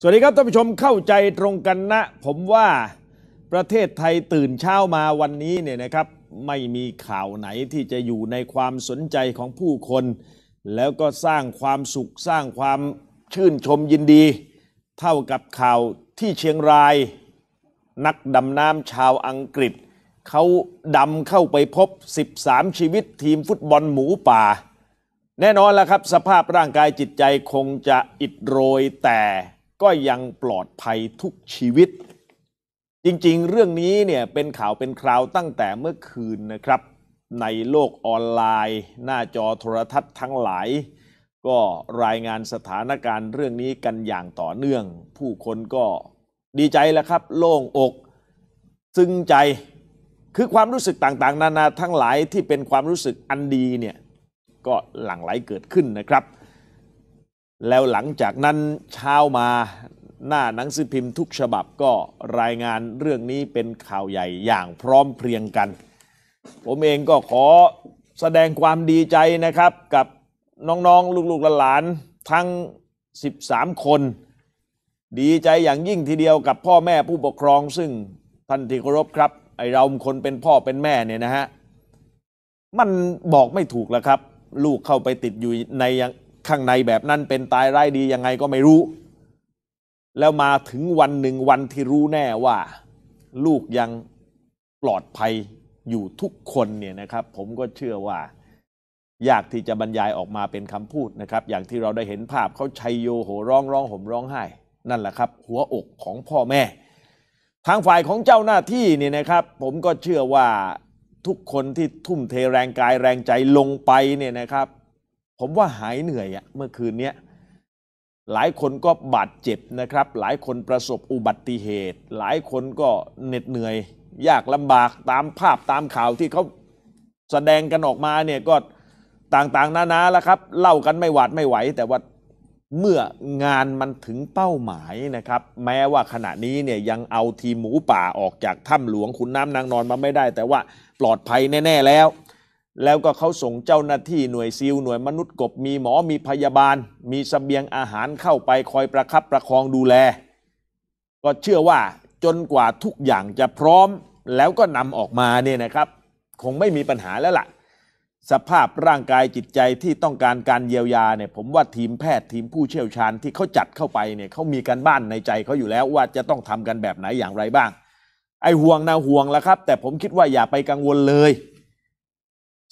สวัสดีครับท่านผู้ชมเข้าใจตรงกันนะ ผมว่าประเทศไทยตื่นเช้ามาวันนี้เนี่ยนะครับ ไม่มีข่าวไหนที่จะอยู่ในความสนใจของผู้คน แล้วก็สร้างความสุขสร้างความชื่นชมยินดี เท่ากับข่าวที่เชียงราย นักดำน้ำชาวอังกฤษเขาดำเข้าไปพบ 13 ชีวิตทีมฟุตบอลหมูป่า แน่นอนแล้วครับ สภาพร่างกายจิตใจคงจะอิดโรยแต่ก็ยังปลอดภัยทุกชีวิต จริงๆ เรื่องนี้เนี่ยเป็นข่าวเป็นคราวตั้งแต่เมื่อคืนนะครับ ในโลกออนไลน์ หน้าจอโทรทัศน์ทั้งหลาย ก็รายงานสถานการณ์เรื่องนี้กันอย่างต่อเนื่อง ผู้คนก็ดีใจแล้วครับ โล่งอก ซึ้งใจคือความรู้สึกต่างๆ นานาทั้งหลายที่เป็นความรู้สึกอันดีเนี่ยก็หลั่งไหลเกิดขึ้นนะครับแล้วหลังจากนั้นเช้ามาหน้าหนังสือพิมพ์ทุกฉบับก็รายงานเรื่องนี้เป็นข่าวใหญ่อย่างพร้อมเพรียงกัน ผมเองก็ขอแสดงความดีใจนะครับ กับน้องๆลูกๆหลาน ทั้ง 13 คน ดีใจอย่างยิ่งทีเดียวกับพ่อแม่ผู้ปกครองซึ่งท่านที่เคารพครับ ไอเราคนเป็นพ่อเป็นแม่เนี่ยนะฮะ มันบอกไม่ถูกแล้วครับ ลูกเข้าไปติดอยู่ในข้างในแบบนั้นเป็นตายไร้ดียังไงก็ไม่รู้ แล้วมาถึงวันหนึ่งวันที่รู้แน่ว่าลูกยังปลอดภัยอยู่ทุกคนเนี่ยนะครับ ผมก็เชื่อว่ายากที่จะบรรยายออกมาเป็นคำพูดนะครับ อย่างที่เราได้เห็นภาพเขาชัยโยโหร้องร้องห่มร้องไห้ นั่นแหละครับ หัวอกของพ่อแม่ ทางฝ่ายของเจ้าหน้าที่เนี่ยนะครับ ผมก็เชื่อว่าทุกคนที่ทุ่มเทแรงกายแรงใจลงไปเนี่ยนะครับผมว่าหายเหนื่อยอะเมื่อคืนเนี้ยหลายคนก็บาดเจ็บนะครับ หลายคนประสบอุบัติเหตุ หลายคนก็เหน็ดเหนื่อยยากลำบากตามภาพตามข่าวที่เขาแสดงกันออกมาเนี่ยก็ต่างๆนานาแล้วครับ เล่ากันไม่หวาดไม่ไหว แต่ว่าเมื่องานมันถึงเป้าหมายนะครับ แม้ว่าขณะนี้เนี่ยยังเอาทีมหมูป่าออกจากถ้ำหลวงขุนน้ำนางนอนมาไม่ได้ แต่ว่าปลอดภัยแน่ๆแล้วแล้วก็เขาส่งเจ้าหน้าที่หน่วยซิลหน่วยมนุษย์กบมีหมอมีพยาบาล มีสเสบียงอาหารเข้าไปคอยประคับประคองดูแล ก็เชื่อว่าจนกว่าทุกอย่างจะพร้อม แล้วก็นำออกมาเนี่ยนะครับ คงไม่มีปัญหาแล้วละ่ะสภาพร่างกายจิตใจที่ต้องการการเยียวยาเนี่ยผมว่าทีมแพทย์ทีมผู้เชี่ยวชาญที่เขาจัดเข้าไปเนี่ยเขามีการบ้านในใจเขาอยู่แล้วว่าจะต้องทำกันแบบไหนอย่างไรบ้าง ไอห่วงนะห่วงแล้วครับ แต่ผมคิดว่าอย่าไปกังวลเลย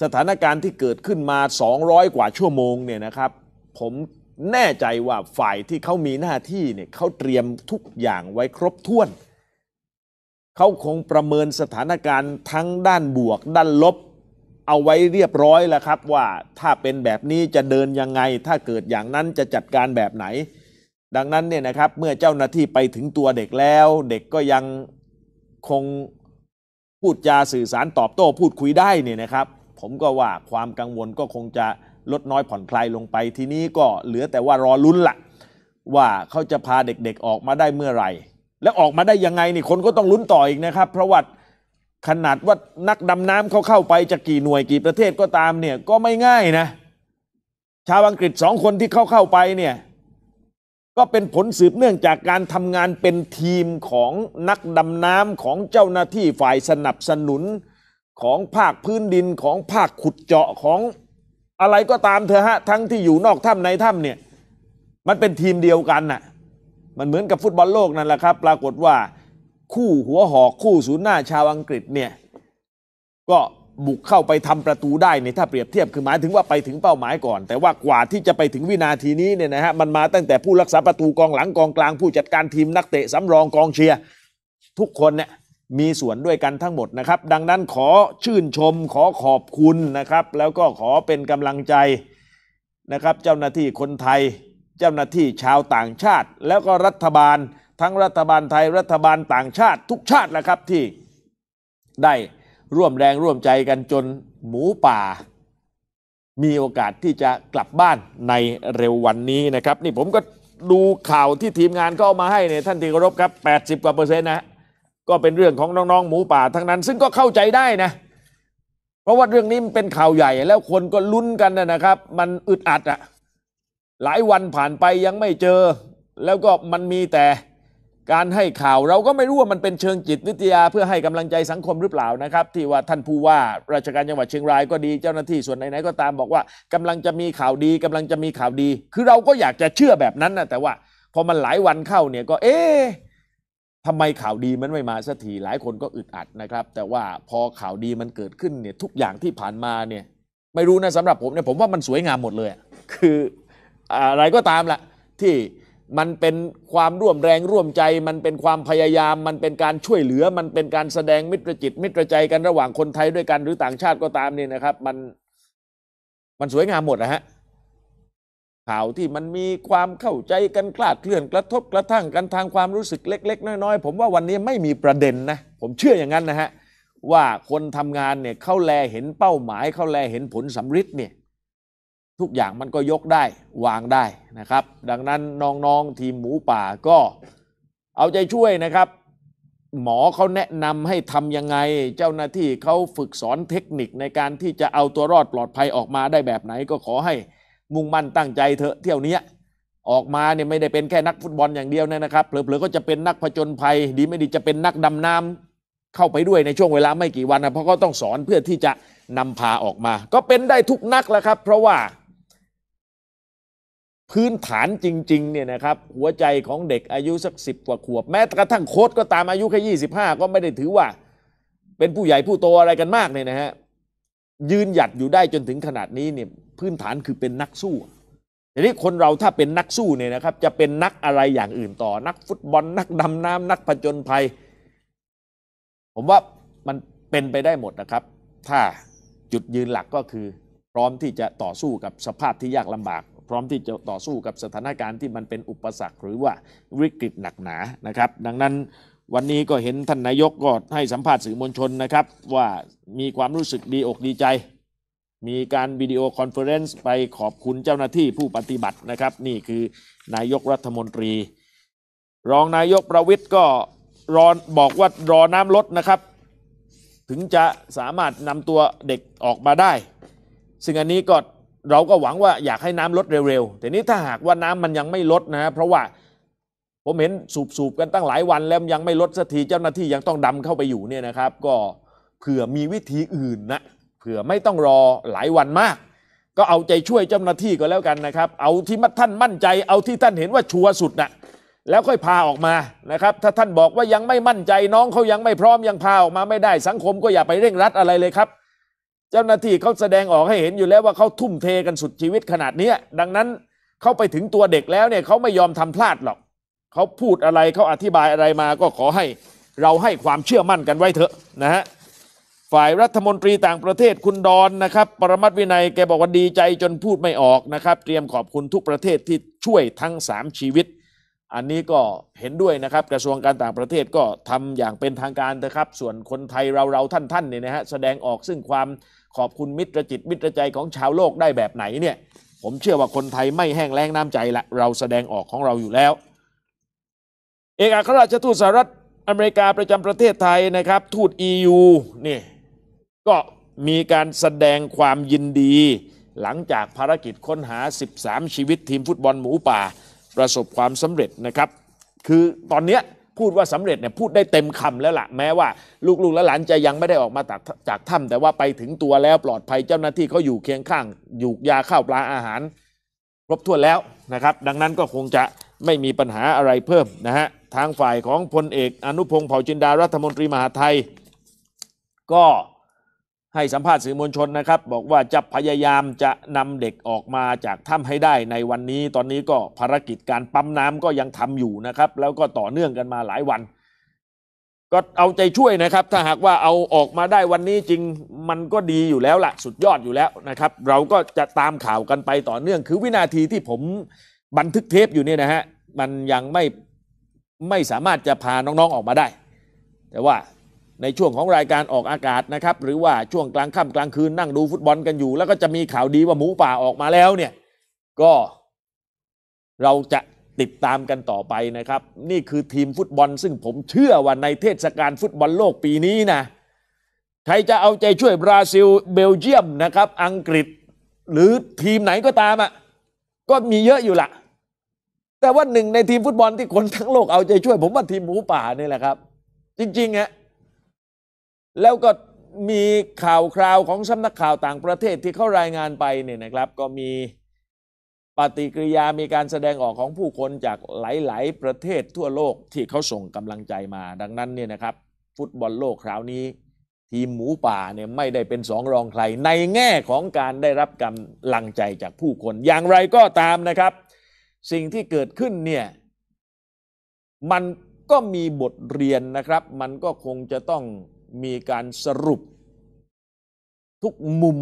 สถานการณ์ที่เกิดขึ้นมา 200 กว่าชั่วโมงเนี่ยนะครับ ผมแน่ใจว่าฝ่ายที่เขามีหน้าที่เนี่ยเขาเตรียมทุกอย่างไว้ครบถ้วนเขาคงประเมินสถานการณ์ทั้งด้านบวกด้านลบ เอาไว้เรียบร้อยแล้วครับ ว่าถ้าเป็นแบบนี้จะเดินยังไง ถ้าเกิดอย่างนั้นจะจัดการแบบไหน ดังนั้นเนี่ยนะครับ เมื่อเจ้าหน้าที่ไปถึงตัวเด็กแล้ว เด็กก็ยังคงพูดจาสื่อสารตอบโต้ พูดคุยได้เนี่ยนะครับผมก็ว่าความกังวลก็คงจะลดน้อยผ่อนคลายลงไป ทีนี้ก็เหลือแต่ว่ารอลุ้นละว่าเขาจะพาเด็กๆออกมาได้เมื่อไหร่และออกมาได้ยังไงนี่คนก็ต้องลุ้นต่ออีกนะครับ เพราะว่าขนาดว่านักดำน้ำเขาเข้าไปจะกี่หน่วยกี่ประเทศก็ตามเนี่ยก็ไม่ง่ายนะ ชาวอังกฤษสองคนที่เขาเข้าไปเนี่ย ก็เป็นผลสืบเนื่องจากการทำงานเป็นทีมของนักดำน้ำของเจ้าหน้าที่ฝ่ายสนับสนุนของภาคพื้นดินของภาคขุดเจาะของอะไรก็ตามเธอฮะ ทั้งที่อยู่นอกถ้ำในถ้ำเนี่ยมันเป็นทีมเดียวกันน่ะมันเหมือนกับฟุตบอลโลกนั่นแหละครับ ปรากฏว่า คู่หัวหอก คู่ศูนย์หน้าชาวอังกฤษเนี่ย ก็บุกเข้าไปทำประตูได้เนี่ยถ้าเปรียบเทียบคือหมายถึงว่าไปถึงเป้าหมายก่อน แต่ว่ากว่าที่จะไปถึงวินาทีนี้เนี่ยนะฮะมันมาตั้งแต่ผู้รักษาประตูกองหลังกองกลาง ผู้จัดการทีมนักเตะสำรองกองเชียร์ทุกคนเนี่ยมีส่วนด้วยกันทั้งหมดนะครับ ดังนั้นขอชื่นชมขอขอบคุณนะครับ แล้วก็ขอเป็นกำลังใจนะครับ เจ้าหน้าที่คนไทย เจ้าหน้าที่ชาวต่างชาติ แล้วก็รัฐบาลทั้งรัฐบาลไทยรัฐบาลต่างชาติทุกชาตินะครับที่ได้ร่วมแรงร่วมใจกันจนหมูป่า มีโอกาสที่จะกลับบ้านในเร็ววันนี้นะครับนี่ผมก็ดูข่าวที่ทีมงานก็เอามาให้เนี่ยท่านที่เคารพครับ 80กว่าเปอร์เซ็นต์นะก็เป็นเรื่องของน้องๆ หมูป่า ทั้งนั้น ซึ่งก็เข้าใจได้นะ เพราะว่าเรื่องนี้มันเป็นข่าวใหญ่ แล้วคนก็ลุ้นกันนะครับ มันอึดอัดอะหลายวันผ่านไปยังไม่เจอ แล้วก็มันมีแต่การให้ข่าว เราก็ไม่รู้ว่ามันเป็นเชิงจิตวิทยา เพื่อให้กำลังใจสังคมหรือเปล่านะครับ ที่ว่าท่านผู้ว่า ราชการจังหวัดเชียงรายก็ดี เจ้าหน้าที่ส่วนไหนๆก็ตามบอกว่า กำลังจะมีข่าวดี กำลังจะมีข่าวดี คือเราก็อยากจะเชื่อแบบนั้นนะแต่ว่า พอมันหลายวันเข้าเนี่ยก็เอ๊ะทำไมข่าวดีมันไม่มาสักทีหลายคนก็อึดอัดนะครับ แต่ว่าพอข่าวดีมันเกิดขึ้นเนี่ยทุกอย่างที่ผ่านมาเนี่ย ไม่รู้นะสำหรับผมเนี่ย ผมว่ามันสวยงามหมดเลยคืออะไรก็ตามละ ที่มันเป็นความร่วมแรงร่วมใจมันเป็นความพยายามมันเป็นการช่วยเหลือ มันเป็นการแสดงมิตรจิตมิตรใจกันระหว่างคนไทยด้วยกัน หรือต่างชาติก็ตามเนี่ยนะครับ มันมันสวยงามหมดนะฮะข่าวที่มันมีความเข้าใจกันคลาดเคลื่อนกระทบกระทั่งกันทางความรู้สึกเล็ก ๆน้อย ๆ ผมว่าวันนี้ไม่มีประเด็นนะผมเชื่ออย่างนั้นนะฮะ ว่าคนทำงานเนี่ยเข้าแลเห็นเป้าหมาย เข้าแลเห็นผลสำฤทธิ์เนี่ยทุกอย่างมันก็ยกได้วางได้นะครับ ดังนั้นน้องๆทีมหมูป่าก็เอาใจช่วยนะครับ หมอเขาแนะนำให้ทำยังไง เจ้าหน้าที่เขาฝึกสอนเทคนิคในการที่จะเอาตัวรอดปลอดภัยออกมาได้แบบไหนก็ขอให้มุ่งมั่นตั้งใจเถอะเที่ยวนี้ออกมาเนี่ยไม่ได้เป็นแค่นักฟุตบอลอย่างเดียวนะครับ เผลอๆก็จะเป็นนักผจญภัย ดีไม่ดีจะเป็นนักดำน้ำเข้าไปด้วยในช่วงเวลาไม่กี่วันนะเพราะก็ต้องสอนเพื่อที่จะนำพาออกมา ก็เป็นได้ทุกนักแล้วครับ เพราะว่า พื้นฐานจริง ๆ เนี่ยนะครับ หัวใจของเด็กอายุสักสิบกว่าขวบแม้กระทั่งโค้ดก็ตามอายุแค่ยี่สิบห้าก็ไม่ได้ถือว่า เป็นผู้ใหญ่ผู้โตอะไรกันมากเนี่ยนะฮะยืนหยัดอยู่ได้จนถึงขนาดนี้เนี่ยพื้นฐานคือเป็นนักสู้ทีนี้คนเราถ้าเป็นนักสู้เนี่ยนะครับ จะเป็นนักอะไรอย่างอื่นต่อ นักฟุตบอล นักดำน้ำนักผจญภัย ผมว่ามันเป็นไปได้หมดนะครับ ถ้าจุดยืนหลักก็คือ พร้อมที่จะต่อสู้กับสภาพที่ยากลำบาก พร้อมที่จะต่อสู้กับสถานการณ์ที่มันเป็นอุปสรรคหรือว่าวิกฤตหนักหนานะครับ ดังนั้นวันนี้ก็เห็นท่านนายกก็ให้สัมภาษณ์สื่อมวลชนนะครับ ว่ามีความรู้สึกดีอกดีใจมีการวิดีโอคอนเฟอเรนซ์ไปขอบคุณเจ้าหน้าที่ผู้ปฏิบัตินะครับ นี่คือนายกรัฐมนตรี รองนายกประวิทย์ก็รอบอกว่ารอน้ำลดนะครับ ถึงจะสามารถนำตัวเด็กออกมาได้ ซึ่งอันนี้ก็เราก็หวังว่าอยากให้น้ำลดเร็วๆ แต่นี้ถ้าหากว่าน้ำมันยังไม่ลดนะเพราะว่าผมเห็น สูบ ๆ กันตั้งหลายวัน แล้วยังไม่ลดสักทีเจ้าหน้าที่ยังต้องดำเข้าไปอยู่เนี่ยนะครับ ก็เผื่อมีวิธีอื่นนะเผื่อไม่ต้องรอหลายวันมาก ก็เอาใจช่วยเจ้าหน้าที่ก็แล้วกันนะครับ เอาที่ท่านมั่นใจเอาที่ท่านเห็นว่าชัวร์สุดนะแล้วค่อยพาออกมานะครับถ้าท่านบอกว่ายังไม่มั่นใจน้องเขายังไม่พร้อม ยังพาออกมาไม่ได้สังคมก็อย่าไปเร่งรัดอะไรเลยครับ เจ้าหน้าที่เขาแสดงออกให้เห็นอยู่แล้วว่าเขาทุ่มเทกันสุดชีวิตขนาดนี้ดังนั้นเขาไปถึงตัวเด็กแล้วเนี่ยเขาไม่ยอมทำพลาดหรอกเขาพูดอะไรเขาอธิบายอะไรมา ก็ขอให้เราให้ความเชื่อมั่นกันไว้เถอะนะฮะฝ่ายรัฐมนตรีต่างประเทศคุณดอนนะครับ ปรมัตวินัยแกบอกว่าดีใจจนพูดไม่ออกนะครับ เตรียมขอบคุณทุกประเทศที่ช่วยทั้ง 3 ชีวิต อันนี้ก็เห็นด้วยนะครับ กระทรวงการต่างประเทศก็ทำอย่างเป็นทางการนะครับ ส่วนคนไทยเราเราท่านท่านเนี่ยนะฮะแสดงออกซึ่งความขอบคุณมิตรจิตมิตรใจของชาวโลกได้แบบไหนเนี่ย ผมเชื่อว่าคนไทยไม่แห้งแล้งน้ำใจละเราแสดงออกของเราอยู่แล้วเอกอัครราชทูตสหรัฐอเมริกาประจำประเทศไทยนะครับทูต EU นี่ก็มีการแสดงความยินดี หลังจากภารกิจค้นหา 13 ชีวิตทีมฟุตบอลหมูป่า ประสบความสำเร็จนะครับ คือตอนนี้พูดว่าสำเร็จเนี่ยพูดได้เต็มคำแล้วละ่ะแม้ว่าลูกๆและหลานจะยังไม่ได้ออกมาจากจากถ้ำแต่ว่าไปถึงตัวแล้วปลอดภัยเจ้าหน้าที่เขาอยู่เคียงข้างอยู่ยาข้าวปลาอาหารครบถ้วนแล้วนะครับ ดังนั้นก็คงจะไม่มีปัญหาอะไรเพิ่มนะฮะทางฝ่ายของพลเอก อนุพงศ์เผ่าจินดารัฐมนตรีมหาไทย ก็ให้สัมภาษณ์สื่อมวลชนนะครับ บอกว่าจะพยายามจะนำเด็กออกมาจากถ้าให้ได้ในวันนี้ ตอนนี้ก็ภารกิจการปั๊มน้ำก็ยังทำอยู่นะครับ แล้วก็ต่อเนื่องกันมาหลายวัน ก็เอาใจช่วยนะครับ ถ้าหากว่าเอาออกมาได้วันนี้จริงมันก็ดีอยู่แล้วละ่ะสุดยอดอยู่แล้วนะครับ เราก็จะตามข่าวกันไปต่อเนื่องคือวินาทีที่ผมบันทึกเทปอยู่เนี่ยนะฮะมันยังไม่ไม่สามารถจะพาน้องๆออกมาได้ แต่ว่าในช่วงของรายการออกอากาศนะครับ หรือว่าช่วงกลางค่ำกลางคืนนั่งดูฟุตบอลกันอยู่แล้วก็จะมีข่าวดีว่าหมูป่าออกมาแล้วเนี่ย ก็ เราจะติดตามกันต่อไปนะครับ นี่คือทีมฟุตบอล ซึ่งผมเชื่อว่าในเทศกาลฟุตบอลโลกปีนี้นะ ใครจะเอาใจช่วยบราซิลเบลเยียมนะครับ อังกฤษ หรือทีมไหนก็ตามอะ่ะก็มีเยอะอยู่ละแต่ว่าหนึ่งในทีมฟุตบอลที่คนทั้งโลกเอาใจช่วยผมว่าทีมหมูป่านี่แหละครับ จริงๆฮะแล้วก็มีข่าวคราวของสำนักข่าวต่างประเทศที่เขารายงานไปเนี่ยนะครับ ก็มีปฏิกิริยามีการแสดงออกของผู้คนจากหลายๆ ประเทศทั่วโลกที่เขาส่งกำลังใจมา ดังนั้นเนี่ยนะครับ ฟุตบอลโลกคราวนี้ ทีมหมูป่าเนี่ยไม่ได้เป็นสองรองใคร ในแง่ของการได้รับกำลังใจจากผู้คนอย่างไรก็ตามนะครับสิ่งที่เกิดขึ้นเนี่ยมันก็มีบทเรียนนะครับ มันก็คงจะต้องมีการสรุปทุกมุม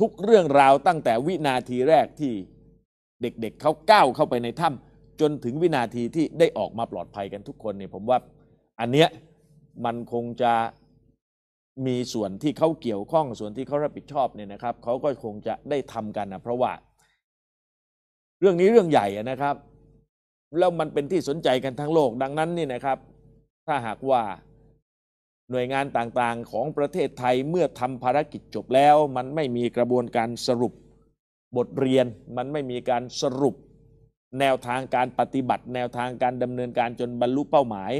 ทุกเรื่องราวตั้งแต่วินาทีแรกที่เด็ก ๆเเขาก้าวเข้าไปในถ้ำจนถึงวินาทีที่ได้ออกมาปลอดภัยกันทุกคนเนี่ยผมว่าอันเนี้ยมันคงจะมีส่วนที่เขาเกี่ยวข้องส่วนที่เขารับผิดชอบเนี่ยนะครับเขาก็คงจะได้ทำกันนะเพราะว่าเรื่องนี้เรื่องใหญ่นะครับ แล้วมันเป็นที่สนใจกันทั้งโลกดังนั้นนี่นะครับ ถ้าหากว่าหน่วยงานต่างๆของประเทศไทยเมื่อทำภารกิจจบแล้ว มันไม่มีกระบวนการสรุปบทเรียน มันไม่มีการสรุป แนวทางการปฏิบัติ แนวทางการดำเนินการจนบรรลุเป้าหมาย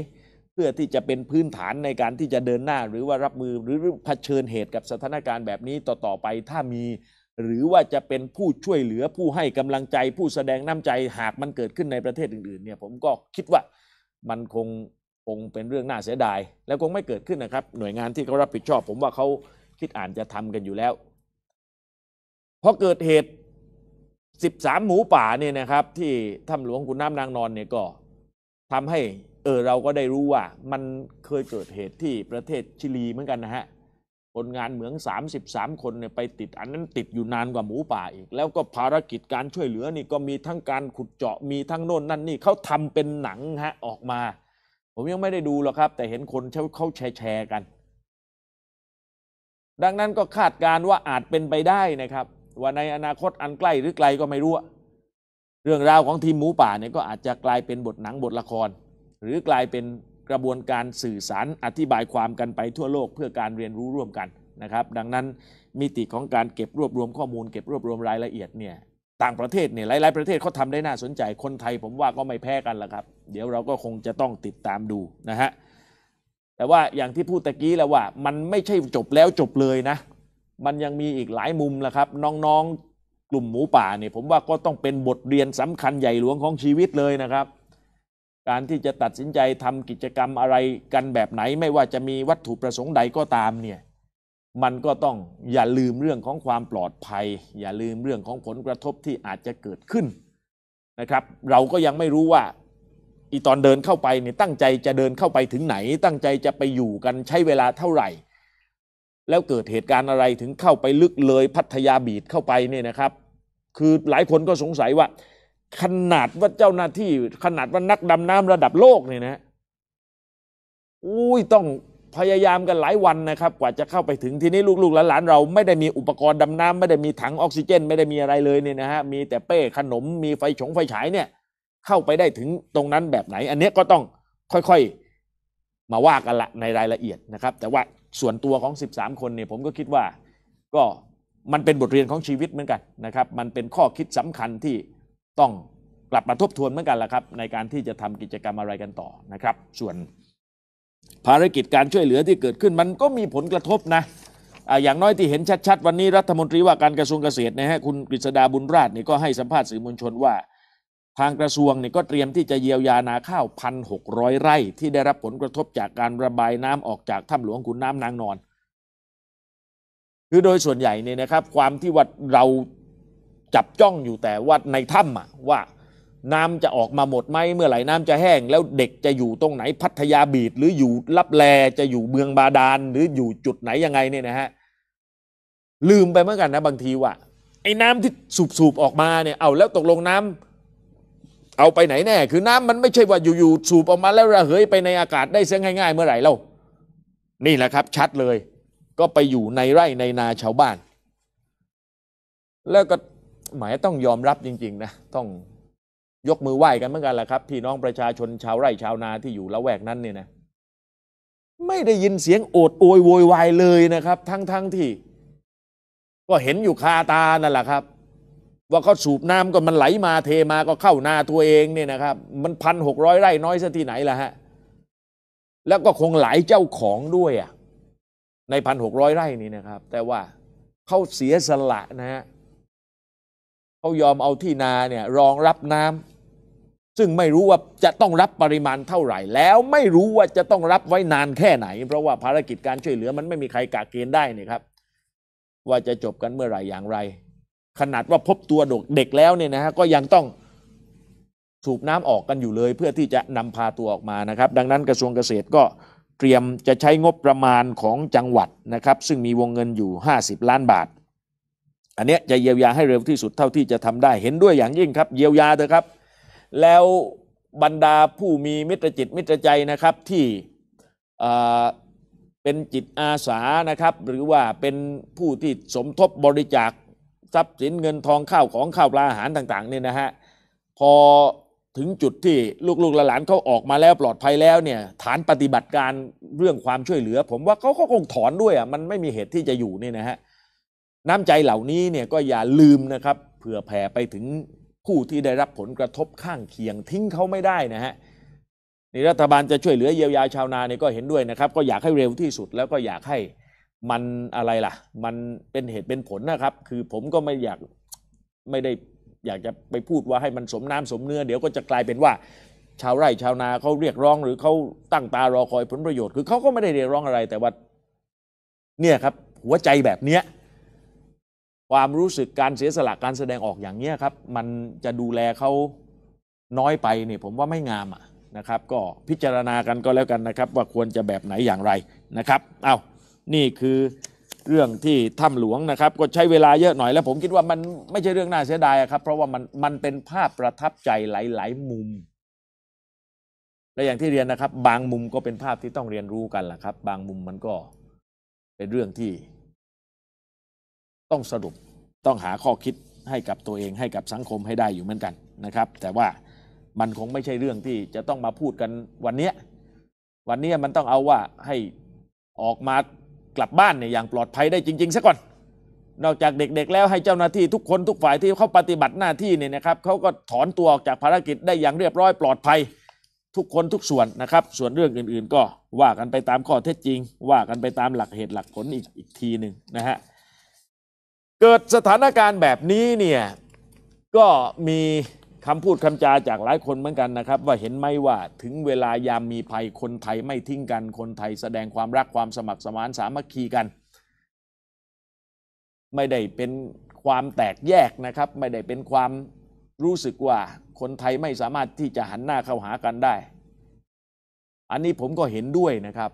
เพื่อที่จะเป็นพื้นฐานในการที่จะเดินหน้าหรือว่ารับมือหรือเผชิญเหตุกับสถานการณ์แบบนี้ต่อๆไปถ้ามีหรือว่าจะเป็นผู้ช่วยเหลือผู้ให้กำลังใจผู้แสดงน้ำใจหากมันเกิดขึ้นในประเทศอื่นๆ เนี่ย ผมก็คิดว่ามันคงคงเป็นเรื่องน่าเสียดายและคงไม่เกิดขึ้นนะครับ หน่วยงานที่เขารับผิดชอบ ผมว่าเขาคิดอ่านจะทำกันอยู่แล้วพอเกิดเหตุ 13 หมูป่าเนี่ยนะครับ ที่ถ้ำหลวงคุณน้ำนางนอนเนี่ยก็ทำให้เออเราก็ได้รู้ว่ามันเคยเกิดเหตุที่ประเทศชิลีเหมือนกันนะฮะคนงานเหมือง 33 คนเนี่ยไปติดอันนั้นติดอยู่นานกว่าหมูป่าอีก แล้วก็ภารกิจการช่วยเหลือ นี่ก็มีทั้งการขุดเจาะมีทั้งโน่นนั่นนี่เขาทำเป็นหนังฮะออกมา ผมยังไม่ได้ดูหรอกครับ แต่เห็นคนเขาแชร์แชร์กัน ดังนั้นก็คาดการว่าอาจเป็นไปได้นะครับ ว่าในอนาคตอันใกล้หรือไกลก็ไม่รู้ เรื่องราวของทีมหมูป่าเนี่ย ก็อาจจะกลายเป็นบทหนังบทละคร หรือกลายเป็นกระบวนการสื่อสารอธิบายความกันไปทั่วโลกเพื่อการเรียนรู้ร่วมกันนะครับ ดังนั้นมิติของการเก็บรวบรวมข้อมูลเก็บรวบรวมรายละเอียดเนี่ยต่างประเทศเนี่ยหลาย ๆประเทศเขาทาได้น่าสนใจคนไทย ผมว่าก็ไม่แพ้กันละครับ เดี๋ยวเราก็คงจะต้องติดตามดูนะฮะแต่ว่าอย่างที่พูดตะกี้แล้วว่ามันไม่ใช่จบแล้วจบเลยนะมันยังมีอีกหลายมุมละครับ น้องๆกลุ่มหมูป่าเนี่ยผมว่าก็ต้องเป็นบทเรียนสำคัญใหญ่หลวงของชีวิตเลยนะครับการที่จะตัดสินใจทำกิจกรรมอะไรกันแบบไหนไม่ว่าจะมีวัตถุประสงค์ใดก็ตามเนี่ยมันก็ต้องอย่าลืมเรื่องของความปลอดภัย อย่าลืมเรื่องของผลกระทบที่อาจจะเกิดขึ้นนะครับ เราก็ยังไม่รู้ว่าอีตอนเดินเข้าไปเนี่ยตั้งใจจะเดินเข้าไปถึงไหน ตั้งใจจะไปอยู่กันใช้เวลาเท่าไหร่ แล้วเกิดเหตุการณ์อะไรถึงเข้าไปลึกเลยพัทยาบีดเข้าไปเนี่ยนะครับ คือหลายคนก็สงสัยว่าขนาดว่าเจ้าหน้าที่ขนาดว่านักดำน้ำระดับโลกเนี่ยนะอุ้ยต้องพยายามกันหลายวันนะครับ กว่าจะเข้าไปถึงทีนี้ ลูกๆหลานๆเราไม่ได้มีอุปกรณ์ดำน้ำไม่ได้มีถังออกซิเจนไม่ได้มีอะไรเลยเนี่ยนะฮะมีแต่เป้ขนมมีไฟฉงไฟฉายเนี่ย เข้าไปได้ถึงตรงนั้นแบบไหน อันนี้ก็ต้องค่อยๆ มาว่ากันละในรายละเอียดนะครับ แต่ว่าส่วนตัวของ13คนเนี่ย ผมก็คิดว่า ก็มันเป็นบทเรียนของชีวิตเหมือนกันนะครับมันเป็นข้อคิดสำคัญที่ต้องกลับมาทบทวนเหมือนกันละครับ ในการที่จะทำกิจกรรมอะไรกันต่อนะครับ ส่วนภารกิจการช่วยเหลือที่เกิดขึ้นมันก็มีผลกระทบนะ อย่างน้อยที่เห็นชัดๆวันนี้รัฐมนตรีว่าการกระทรวงเกษตรนะฮะคุณกฤษดาบุญราชนี่ก็ให้สัมภาษณ์สื่อมวลชนว่า ทางกระทรวงนี่ก็เตรียมที่จะเยียวยานาข้าวพันหกร้อยไร่ที่ได้รับผลกระทบจากการระบายน้ำออกจากถ้าหลวงขุนน้ำนางนอน คือโดยส่วนใหญ่เนี่ยนะครับความที่ว่าเราจับจ้องอยู่แต่ว่าในถ้ำว่าน้ำจะออกมาหมดไหมเมื่อไหร่น้ำจะแห้ง แล้วเด็กจะอยู่ตรงไหนพัทยาบีดหรืออยู่ลับแลจะอยู่เมืองบาดาลหรืออยู่จุดไหนยังไงเนี่ยนะฮะลืมไปเหมือนกันนะ บางทีว่า ไอ้น้ำที่สูบๆออกมาเนี่ยเอาแล้วตกลงน้ำ เอาไปไหนแน่ คือน้ำมันไม่ใช่ว่าอยู่ๆสูบออกมา แล้วระเหยไปในอากาศได้เสียง่าย ๆ เมื่อไหร่เล่านี่แหละครับ ชัดเลย ก็ไปอยู่ในไร่ในนาชาวบ้าน แล้วก็หมายต้องยอมรับจริงๆ นะต้องยกมือไหว้กันเหมือนกันแหละครับพี่น้องประชาชนชาวไร่ชาวนาที่อยู่ละแวกนั้นเนี่ยนะ ไม่ได้ยินเสียงโอดโอยโวยวายเลยนะครับ ทั้งๆทที่ ก็เห็นอยู่คาตานั่นแหละครับ ว่าเขาสูบน้ำก็มันไหลมาเทมาก็เข้านาตัวเองเนี่ยนะครับ มันพันหกร้อยไร่น้อยซะที่ไหนล่ะฮะ แล้วก็คงหลายเจ้าของด้วยอ่ะในพันหกร้อยไร่นี้นะครับ แต่ว่าเขาเสียสละนะฮะเขายอมเอาที่นาเนี่ยรองรับน้ำ ซึ่งไม่รู้ว่าจะต้องรับปริมาณเท่าไหร่แล้วไม่รู้ว่าจะต้องรับไว้นานแค่ไหน เพราะว่าภารกิจการช่วยเหลือมันไม่มีใครกะเกณฑ์ได้นี่ครับว่าจะจบกันเมื่อไหร่อย่างไร ขนาดว่าพบตัวเด็กแล้วเนี่ยนะฮะก็ยังต้องสูบน้ำออกกันอยู่เลยเพื่อที่จะนำพาตัวออกมานะครับ ดังนั้นกระทรวงเกษตรก็เตรียมจะใช้งบประมาณของจังหวัดนะครับซึ่งมีวงเงินอยู่ 50 ล้านบาทอันเนี้ยจะเยียวยาให้เร็วที่สุดเท่าที่จะทำได้ เห็นด้วยอย่างยิ่งครับ เยียวยาเถอะครับแล้วบรรดาผู้มีมิตรจิตมิตรใจนะครับที่เป็นจิตอาสานะครับ หรือว่าเป็นผู้ที่สมทบบริจาคทรัพย์สินเงินทองข้าวของข้าวปลาอาหารต่างๆเนี่ยนะฮะพอถึงจุดที่ลูกๆหลานเขาออกมาแล้วปลอดภัยแล้วเนี่ยฐานปฏิบัติการเรื่องความช่วยเหลือ ผมว่าเขาก็คงถอนด้วยอ่ะมันไม่มีเหตุที่จะอยู่นี่นะฮะน้ำใจเหล่านี้เนี่ยก็อย่าลืมนะครับ เผื่อแผ่ไปถึงผู้ที่ได้รับผลกระทบข้างเคียงทิ้งเขาไม่ได้นะฮะนี่รัฐบาลจะช่วยเหลือเยียวยาชาวนาเนี่ยก็เห็นด้วยนะครับ ก็อยากให้เร็วที่สุดแล้วก็อยากให้มันอะไรล่ะ มันเป็นเหตุเป็นผลนะครับ คือผมก็ไม่อยากไม่ได้อยากจะไปพูดว่าให้มันสมน้ำสมเนื้อเดี๋ยวก็จะกลายเป็นว่า ชาวไร่ชาวนาเขาเรียกร้อง หรือเขาตั้งตารอคอยผลประโยชน์คือเขาก็ไม่ได้เรียกร้องอะไร แต่ว่าเนี่ยครับ หัวใจแบบเนี้ยความรู้สึกการเสียสละการแสดงออกอย่างเนี้ยครับ มันจะดูแลเขาน้อยไปเนี่ย ผมว่าไม่งามอ่ะนะครับ ก็พิจารณากันก็แล้วกันนะครับ ว่าควรจะแบบไหนอย่างไรนะครับ เอานี่คือเรื่องที่ถ้ำหลวงนะครับ ก็ใช้เวลาเยอะหน่อยแล้ว ผมคิดว่ามันไม่ใช่เรื่องน่าเสียดายครับ เพราะว่ามันมันเป็นภาพประทับใจหลาย ๆมุม และอย่างที่เรียนนะครับ บางมุมก็เป็นภาพที่ต้องเรียนรู้กันล่ะครับ บางมุมมันก็เป็นเรื่องที่ต้องสรุป ต้องหาข้อคิดให้กับตัวเอง ให้กับสังคมให้ได้อยู่เหมือนกันนะครับ แต่ว่ามันคงไม่ใช่เรื่องที่จะต้องมาพูดกันวันเนี้ย วันนี้มันต้องเอาว่าให้ออกมากลับบ้านเนี่ยอย่างปลอดภัยได้จริงๆซะก่อน นอกจากเด็กๆ แล้วให้เจ้าหน้าที่ทุกคนทุกฝ่ายที่เขาปฏิบัติหน้าที่เนี่ยนะครับเขาก็ถอนตัวออกจากภารกิจได้อย่างเรียบร้อย ปลอดภัยทุกคนทุกส่วนนะครับ ส่วนเรื่องอื่น ๆ ก็ว่ากันไปตามข้อเท็จจริง ว่ากันไปตามหลักเหตุหลักผลอีกอีกทีหนึ่งนะฮะเกิดสถานการณ์แบบนี้เนี่ยก็มีคำพูดคำจาจากหลายคนเหมือนกันนะครับ ว่าเห็นไหมว่าถึงเวลายามมีภัยคนไทยไม่ทิ้งกันคนไทยแสดงความรักความสมัครสมานสามัคคีกัน ไม่ได้เป็นความแตกแยกนะครับ ไม่ได้เป็นความรู้สึกว่าคนไทยไม่สามารถที่จะหันหน้าเข้าหากันได้ อันนี้ผมก็เห็นด้วยนะครับ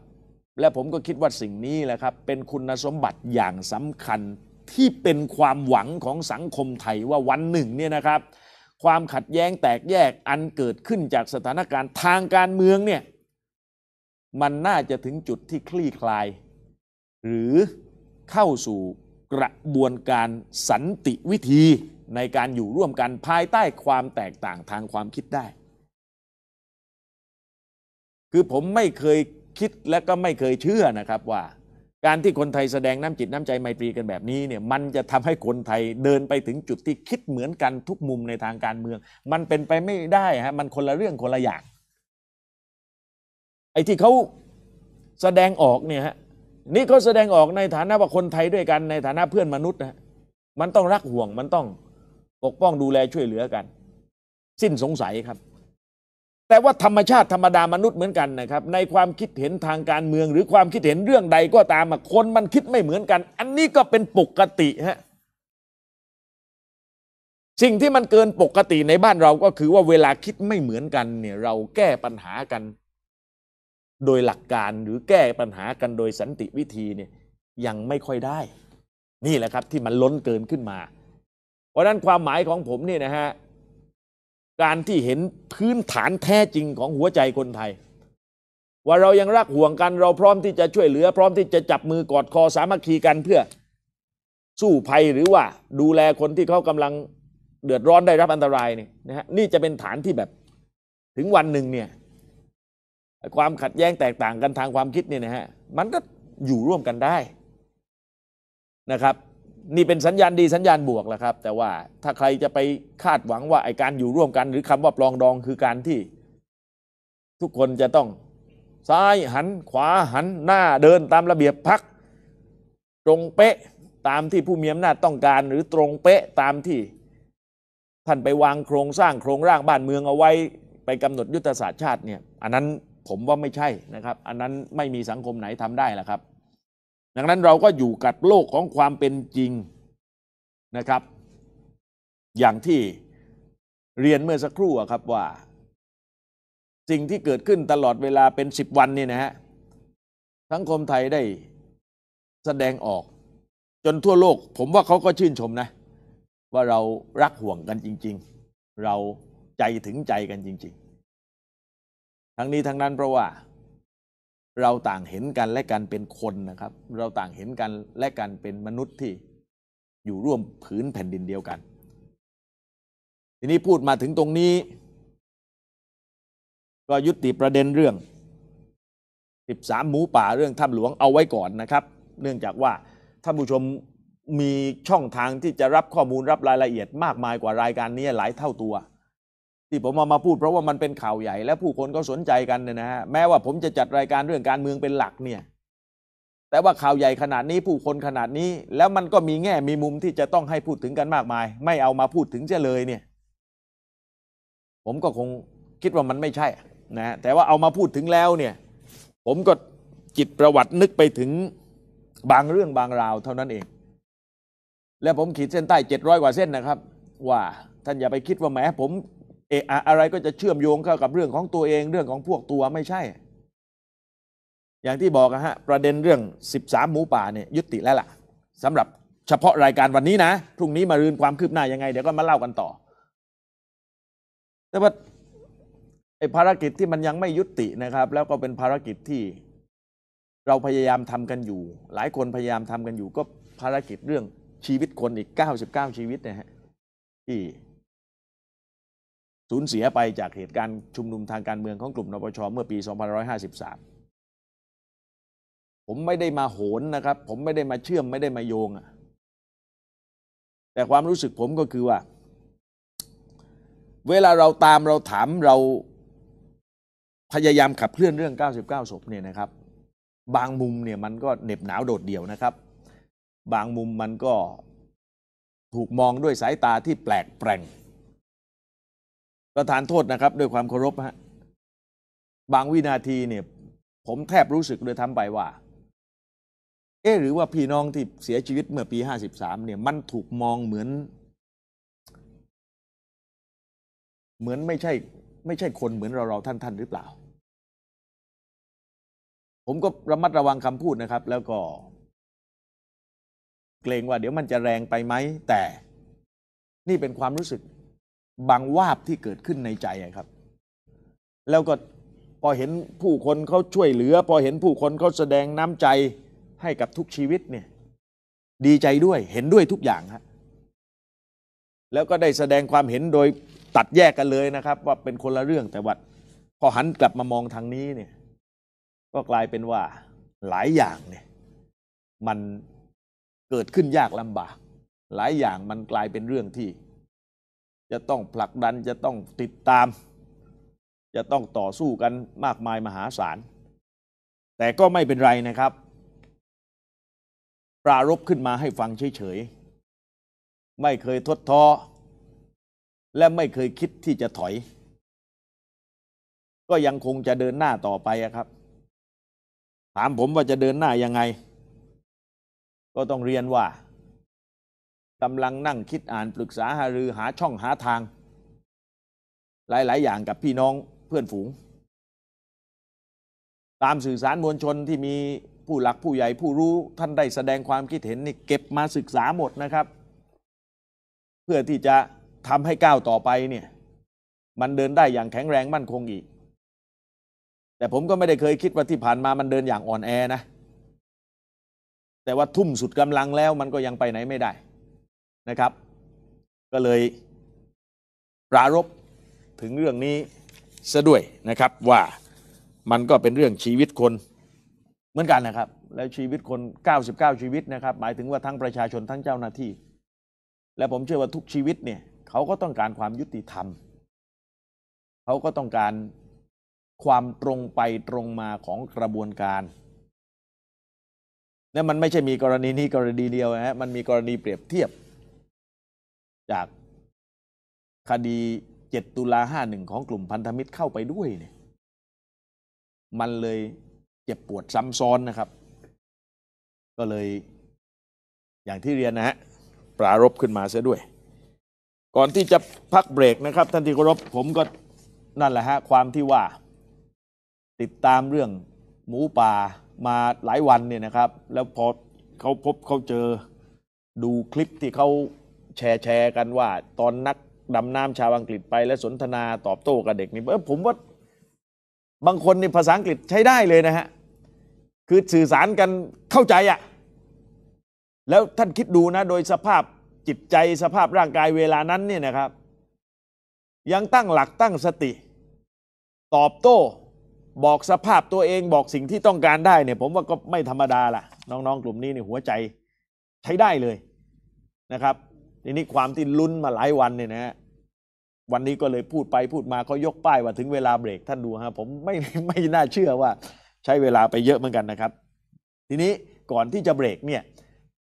และผมก็คิดว่าสิ่งนี้แหละครับ เป็นคุณสมบัติอย่างสำคัญที่เป็นความหวังของสังคมไทยว่าวันหนึ่งเนี่ยนะครับ ความขัดแย้งแตกแยกอันเกิดขึ้นจากสถานการณ์ทางการเมืองเนี่ยมันน่าจะถึงจุดที่คลี่คลายหรือเข้าสู่กระบวนการสันติวิธีในการอยู่ร่วมกันภายใต้ความแตกต่างทางความคิดได้ คือผมไม่เคยคิดและก็ไม่เคยเชื่อนะครับว่าการที่คนไทยแสดงน้ำจิตน้ำใจไมตรีกันแบบนี้เนี่ย มันจะทำให้คนไทยเดินไปถึงจุดที่คิดเหมือนกันทุกมุมในทางการเมือง มันเป็นไปไม่ได้ฮะมันคนละเรื่องคนละอย่างไอ้ที่เขาแสดงออกเนี่ยฮะนี่เขาแสดงออกในฐานะว่าคนไทยด้วยกัน ในฐานะเพื่อนมนุษย์นะมันต้องรักห่วงมันต้องปกป้องดูแลช่วยเหลือกัน สิ้นสงสัยครับแต่ว่าธรรมชาติธรรมดา มนุษย์เหมือนกันนะครับ ในความคิดเห็นทางการเมือง หรือความคิดเห็นเรื่องใดก็ตามคนมันคิดไม่เหมือนกัน อันนี้ก็เป็นปกติฮะสิ่งที่มันเกินปกติในบ้านเราก็คือว่าเวลาคิดไม่เหมือนกันเนี่ยเราแก้ปัญหากัน โดยหลักการหรือแก้ปัญหากันโดยสันติวิธีเนี่ย ยังไม่ค่อยได้ นี่แหละครับที่มันล้นเกินขึ้นมา เพราะนั้นความหมายของผมเนี่ยนะฮะการที่เห็นพื้นฐานแท้จริงของหัวใจคนไทย ว่าเรายังรักห่วงกันเราพร้อมที่จะช่วยเหลือ พร้อมที่จะจับมือกอดคอสามัคคีกันเพื่อสู้ภัยหรือว่าดูแลคนที่เขากำลังเดือดร้อนได้รับอันตรายนี่นะฮะนี่จะเป็นฐานที่แบบถึงวันหนึ่งเนี่ยความขัดแย้งแตกต่างกันทางความคิดเนี่ยนะฮะมันก็อยู่ร่วมกันได้นะครับนี่เป็นสัญญาณดีสัญญาณบวกแหละครับ แต่ว่าถ้าใครจะไปคาดหวังว่าไอการอยู่ร่วมกันหรือคำว่าปลองดองคือการที่ ทุกคนจะต้องซ้ายหัน ขวาหันหน้าเดินตามระเบียบพักตรงเป๊ะตามที่ผู้มีอำนาจต้องการ หรือตรงเป๊ะตามที่ ท่านไปวางโครงสร้างโครงร่างบ้านเมืองเอาไว้ ไปกำหนดยุทธศาสตร์ชาติเนี่ย อันนั้นผมว่าไม่ใช่นะครับ อันนั้นไม่มีสังคมไหนทำได้ละครับดังนั้นเราก็อยู่กับโลกของความเป็นจริงนะครับ อย่างที่เรียนเมื่อสักครู่ครับว่า สิ่งที่เกิดขึ้นตลอดเวลาเป็นสิบวันนี่นะฮะสังคมไทยได้แสดงออก จนทั่วโลก ผมว่าเขาก็ชื่นชมนะ ว่าเรารักห่วงกันจริงๆ เราใจถึงใจกันจริงๆ ทั้งนี้ทั้งนั้นเพราะว่าเราต่างเห็นกันและกันเป็นคนนะครับ เราต่างเห็นกันและกันเป็นมนุษย์ที่อยู่ร่วมผืนแผ่นดินเดียวกัน ทีนี้พูดมาถึงตรงนี้ก็ยุติประเด็นเรื่อง 13หมูป่าเรื่องถ้ำหลวงเอาไว้ก่อนนะครับ เนื่องจากว่าท่านผู้ชมมีช่องทางที่จะรับข้อมูลรับรายละเอียด มากมายกว่ารายการนี้หลายเท่าตัวที่ผมเอามาพูดเพราะว่ามันเป็นข่าวใหญ่และผู้คนก็สนใจกันนะฮะแม้ว่าผมจะจัดรายการเรื่องการเมืองเป็นหลักเนี่ย แต่ว่าข่าวใหญ่ขนาดนี้ผู้คนขนาดนี้ แล้วมันก็มีแง่มีมุมที่จะต้องให้พูดถึงกันมากมาย ไม่เอามาพูดถึงเฉยเลยเนี่ย ผมก็คงคิดว่ามันไม่ใช่นะแต่ว่าเอามาพูดถึงแล้วเนี่ย ผมก็จิตประวัตินึกไปถึงบางเรื่องบางราวเท่านั้นเอง และผมขีดเส้นใต้เจ็ดร้อยกว่าเส้นนะครับ ว่า ท่านอย่าไปคิดว่าแหมผมเอะอะอะไรก็จะเชื่อมโยงเข้ากับเรื่องของตัวเองเรื่องของพวกตัวไม่ใช่ อย่างที่บอกนะฮะ ประเด็นเรื่อง13หมูป่าเนี่ยยุติแล้วล่ะสำหรับเฉพาะรายการวันนี้นะพรุ่งนี้มารืนความคืบหน้ายังไงเดี๋ยวก็มาเล่ากันต่อ แต่ว่าไอ้ภารกิจที่มันยังไม่ยุตินะครับ แล้วก็เป็นภารกิจที่ เราพยายามทำกันอยู่ หลายคนพยายามทำกันอยู่ ก็ภารกิจเรื่องชีวิตคนอีก99ชีวิตนะฮะที่สูญเสียไปจากเหตุการณ์ชุมนุมทางการเมืองของกลุ่มนปชเมื่อปี 2553 ผมไม่ได้มาโหนนะครับ ผมไม่ได้มาเชื่อมไม่ได้มาโยงแต่ความรู้สึกผมก็คือว่าเวลาเราตามเราถามเราพยายามขับเคลื่อนเรื่อง 99 ศพเนี่ยนะครับบางมุมเนี่ยมันก็เหน็บหนาวโดดเดี่ยวนะครับ บางมุมมันก็ถูกมองด้วยสายตาที่แปลกแปลงประธานโทษนะครับด้วยความเคารพฮะบางวินาทีเนี่ย ผมแทบรู้สึกโดยทำไปว่า เอ๊หรือว่าพี่น้องที่เสียชีวิตเมื่อปีห้าสิบสามเนี่ย มันถูกมองเหมือน เหมือนไม่ใช่ ไม่ใช่คนเหมือนเราเราท่านท่านหรือเปล่า ผมก็ระมัดระวังคำพูดนะครับ แล้วก็ เกรงว่า เดี๋ยวมันจะแรงไปไหม แต่นี่เป็นความรู้สึกบางวาบที่เกิดขึ้นในใจครับ แล้วก็พอเห็นผู้คนเขาช่วยเหลือ พอเห็นผู้คนเขาแสดงน้ำใจให้กับทุกชีวิตเนี่ย ดีใจด้วยเห็นด้วยทุกอย่างฮะแล้วก็ได้แสดงความเห็นโดยตัดแยกกันเลยนะครับ ว่าเป็นคนละเรื่อง แต่ว่า พอหันกลับมามองทางนี้เนี่ย ก็กลายเป็นว่าหลายอย่างเนี่ย มันเกิดขึ้นยากลำบาก หลายอย่างมันกลายเป็นเรื่องที่จะต้องผลักดันจะต้องติดตาม จะต้องต่อสู้กันมากมายมหาศาลแต่ก็ไม่เป็นไรนะครับ ปรารบขึ้นมาให้ฟังเฉยๆไม่เคยทดท้อและไม่เคยคิดที่จะถอย ก็ยังคงจะเดินหน้าต่อไปครับ ถามผมว่าจะเดินหน้ายังไง ก็ต้องเรียนว่ากำลังนั่งคิดอ่านปรึกษาหารือหาช่องหาทาง หลายๆ อย่างกับพี่น้องเพื่อนฝูง ตามสื่อสารมวลชนที่มีผู้หลักผู้ใหญ่ผู้รู้ท่านได้แสดงความคิดเห็น นี่เก็บมาศึกษาหมดนะครับ เพื่อที่จะทำให้ก้าวต่อไปเนี่ยมันเดินได้อย่างแข็งแรงมั่นคงอีก แต่ผมก็ไม่ได้เคยคิดว่าที่ผ่านมามันเดินอย่างอ่อนแอนะ แต่ว่าทุ่มสุดกำลังแล้วมันก็ยังไปไหนไม่ได้นะครับ ก็เลยปรารบถึงเรื่องนี้ซะด้วยนะครับว่ามันก็เป็นเรื่องชีวิตคนเหมือนกันนะครับแล้วชีวิตคน 99 ชีวิตนะครับ หมายถึงว่าทั้งประชาชนทั้งเจ้าหน้าที่ และผมเชื่อว่าทุกชีวิตเนี่ยเขาก็ต้องการความยุติธรรม เขาก็ต้องการความตรงไปตรงมาของกระบวนการและมันไม่ใช่มีกรณีนี้กรณีเดียวนะฮะมันมีกรณีเปรียบเทียบจาก คดี 7 ตุลา 51 ของกลุ่มพันธมิตรเข้าไปด้วยเนี่ย มันเลยเจ็บปวดซ้ำซ้อนนะครับ ก็เลย อย่างที่เรียนนะฮะ ปรารบขึ้นมาเสียด้วย ก่อนที่จะพักเบรกนะครับ ท่านที่เคารพผมก็นั่นแหละฮะ ความที่ว่า ติดตามเรื่องหมูป่ามาหลายวันเนี่ยนะครับ แล้วพอเขาพบเขาเจอดูคลิปที่เขาแชร์แชร์กันว่า ตอนนักดำน้ำชาวอังกฤษไป และสนทนาตอบโต้กับเด็กนี่เออผมว่า บางคนนี่ภาษาอังกฤษใช้ได้เลยนะฮะ คือสื่อสารกันเข้าใจอะแล้วท่านคิดดูนะ โดยสภาพจิตใจสภาพร่างกายเวลานั้นเนี่ยนะครับ ยังตั้งหลักตั้งสติ ตอบโต้ บอกสภาพตัวเองบอกสิ่งที่ต้องการได้เนี่ย ผมว่าก็ไม่ธรรมดาล่ะ น้องๆกลุ่มนี้เนี่ยหัวใจ ใช้ได้เลยนะครับทีนี้ความที่ลุ้นมาหลายวันเนี่ยนะฮะวันนี้ก็เลยพูดไปพูดมาเขายกป้ายว่าถึงเวลาเบรกท่านดูฮะผมไม่ไม่น่าเชื่อว่าใช้เวลาไปเยอะเหมือนกันนะครับ ทีนี้ก่อนที่จะเบรกเนี่ย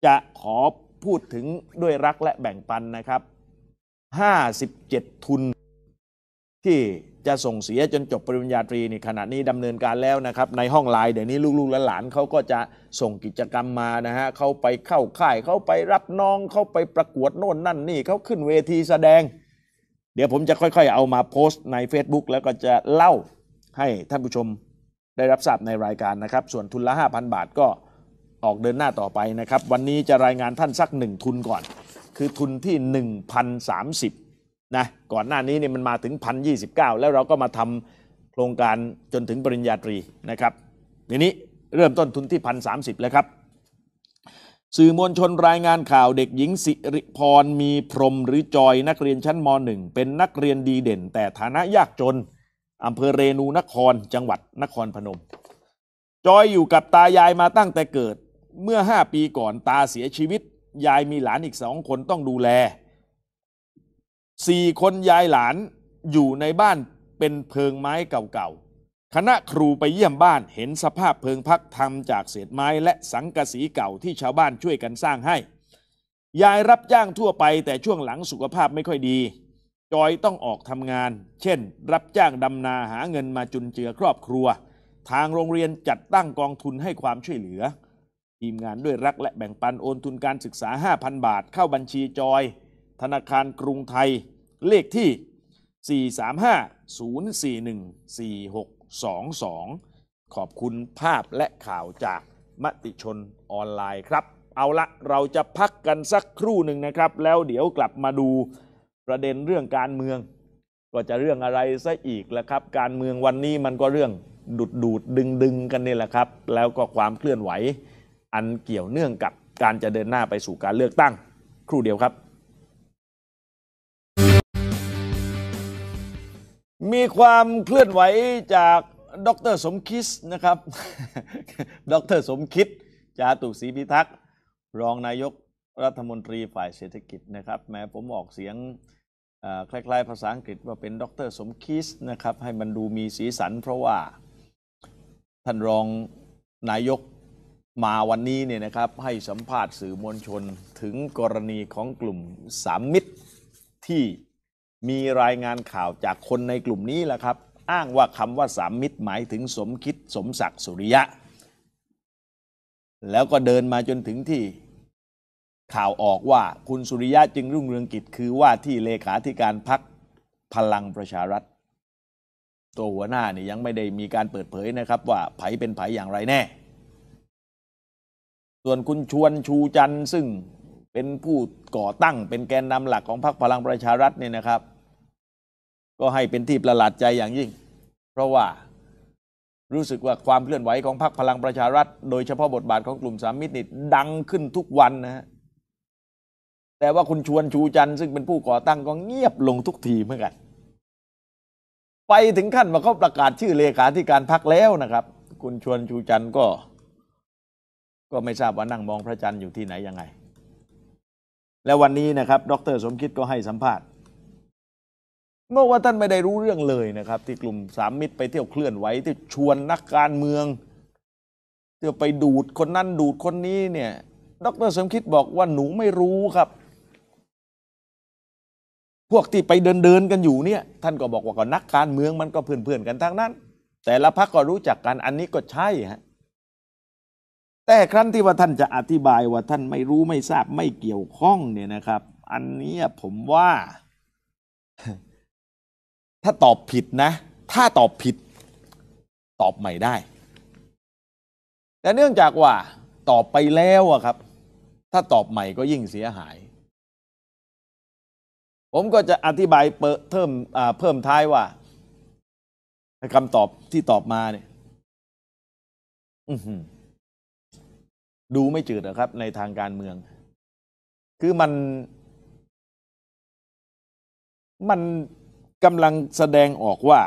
จะขอพูดถึงด้วยรักและแบ่งปันนะครับ 57 ทุนที่จะส่งเสียจนจบปริญญาตรีนี่ขณะนี้ดำเนินการแล้วนะครับในห้องไลน์เดี๋ยวนี้ลูกๆและหลานเขาก็จะส่งกิจกรรมมานะฮะเขาไปเข้าค่ายเขาไปรับน้องเขาไปประกวดโน่นนั่นนี่เขาขึ้นเวทีแสดง เดี๋ยวผมจะค่อยๆเอามาโพสต์ใน Facebook แล้วก็จะเล่าให้ท่านผู้ชมได้รับทราบในรายการนะครับส่วนทุนละ 5,000 บาทก็ออกเดินหน้าต่อไปนะครับวันนี้จะรายงานท่านสักหนึ่งทุนก่อน คือทุนที่ 1,030นะก่อนหน้านี้เนี่ยมันมาถึง 1,029 แล้วเราก็มาทำโครงการจนถึงปริญญาตรีนะครับทีนี้เริ่มต้นทุนที่พมสิบแล้วครับ สื่อมวลชนรายงานข่าวเด็กหญิงสิริพร มีพรมหรือจอยนักเรียนชั้นม .1 เป็นนักเรียนดีเด่นแต่ฐานะยากจนอำเภอเรนูนครจังหวัดนครพนม จอยอยู่กับตายายมาตั้งแต่เกิดเมื่อ 5 ปีก่อนตาเสียชีวิต ยายมีหลานอีกสองคนต้องดูแลสี่คนยายหลานอยู่ในบ้านเป็นเพิงไม้เก่าๆ คณะครูไปเยี่ยมบ้านเห็นสภาพเพิงพักทำจากเศษไม้และสังกะสีเก่าที่ชาวบ้านช่วยกันสร้างให้ ยายรับจ้างทั่วไปแต่ช่วงหลังสุขภาพไม่ค่อยดี จอยต้องออกทำงาน เช่น รับจ้างดำนาหาเงินมาจุนเจือครอบครัว ทางโรงเรียนจัดตั้งกองทุนให้ความช่วยเหลือ ทีมงานด้วยรักและแบ่งปันโอนทุนการศึกษา5,000 บาทเข้าบัญชีจอยธนาคารกรุงไทยเลขที่ 435-041-4622 ขอบคุณภาพและข่าวจากมติชนออนไลน์ครับ เอาละเราจะพักกันสักครู่หนึ่งนะครับ แล้วเดี๋ยวกลับมาดูประเด็นเรื่องการเมือง ก็จะเรื่องอะไรซะอีกละครับ การเมืองวันนี้มันก็เรื่องดุดดูดดึงดึงกันนี่แหละครับ แล้วก็ความเคลื่อนไหว อันเกี่ยวเนื่องกับการจะเดินหน้าไปสู่การเลือกตั้ง ครู่เดียวครับมีความเคลื่อนไหวจากดรสมคิดนะครับ ดรสมคิดจาตุศรีพิทักษ์รองนายกรัฐมนตรีฝ่ายเศรษฐกิจนะครับ แม้ผมออกเสียงคล้ายๆภาษาอังกฤษว่าเป็นดรสมคิดนะครับ ให้มันดูมีสีสันเพราะว่าท่านรองนายกมาวันนี้เนี่ยนะครับ ให้สัมภาษณ์สื่อมวลชนถึงกรณีของกลุ่มสามมิตรที่มีรายงานข่าวจากคนในกลุ่มนี้แหละครับ อ้างว่าคำว่าสามมิตรหมายถึงสมคิดสมศักดิ์สุริยะ แล้วก็เดินมาจนถึงที่ ข่าวออกว่าคุณสุริยะจึงรุ่งเรืองกิจ คือว่าที่เลขาธิการพัก พลังประชารัฐตัวหัวหน้านี่ยังไม่ได้มีการเปิดเผยนะครับว่าไผเป็นไผอย่างไรแน่ ส่วนคุณชวนชูจันทร์ซึ่งเป็นผู้ก่อตั้ง เป็นแกนนำหลักของพรรคพลังประชารัฐเนี่ยนะครับ ก็ให้เป็นที่ประหลาดใจอย่างยิ่ง เพราะว่ารู้สึกว่าความเคลื่อนไหวของพรรคพลังประชารัฐโดยเฉพาะบทบาทของกลุ่มสามมิตรนี่ดังขึ้นทุกวันนะฮะแต่ว่าคุณชวนชูจันทร์ซึ่งเป็นผู้ก่อตั้งก็เงียบลงทุกทีเหมือนกัน ไปถึงขั้นมาเขาประกาศชื่อเลขาธิการพรรคแล้วนะครับ คุณชวนชูจันทร์ก็ ก็ไม่ทราบว่านั่งมองพระจันทร์อยู่ที่ไหนยังไงและวันนี้นะครับดร สมคิดก็ให้สัมภาษณ์เมื่อว่าท่านไม่ได้รู้เรื่องเลยนะครับ ที่กลุ่มสามมิตรไปเที่ยวเคลื่อนไหวที่ชวนนักการเมืองเที่ยวไปดูดคนนั่นดูดคนนี้เนี่ย ดรสมคิดบอกว่าหนูไม่รู้ครับ พวกที่ไปเดินเดินกันอยู่เนี่ย ท่านก็บอกว่าก็นักการเมืองมันก็เพื่อนๆกันทั้งนั้น แต่ละพักก็รู้จักกันอันนี้ก็ใช่ฮะแต่ครั้นที่ว่าท่านจะอธิบายว่าท่านไม่รู้ไม่ทราบไม่เกี่ยวข้องเนี่ยนะครับ อันนี้ผมว่า ถ้าตอบผิดนะ ถ้าตอบผิด ตอบใหม่ได้ แต่เนื่องจากว่า ตอบไปแล้วอะครับ ถ้าตอบใหม่ก็ยิ่งเสียหาย ผมก็จะอธิบายเพิ่มเพิ่มท้ายว่าคำตอบที่ตอบมาเนี่ย อือดูไม่จืดนะครับในทางการเมือง คือมัน มันกำลังแสดงออกว่า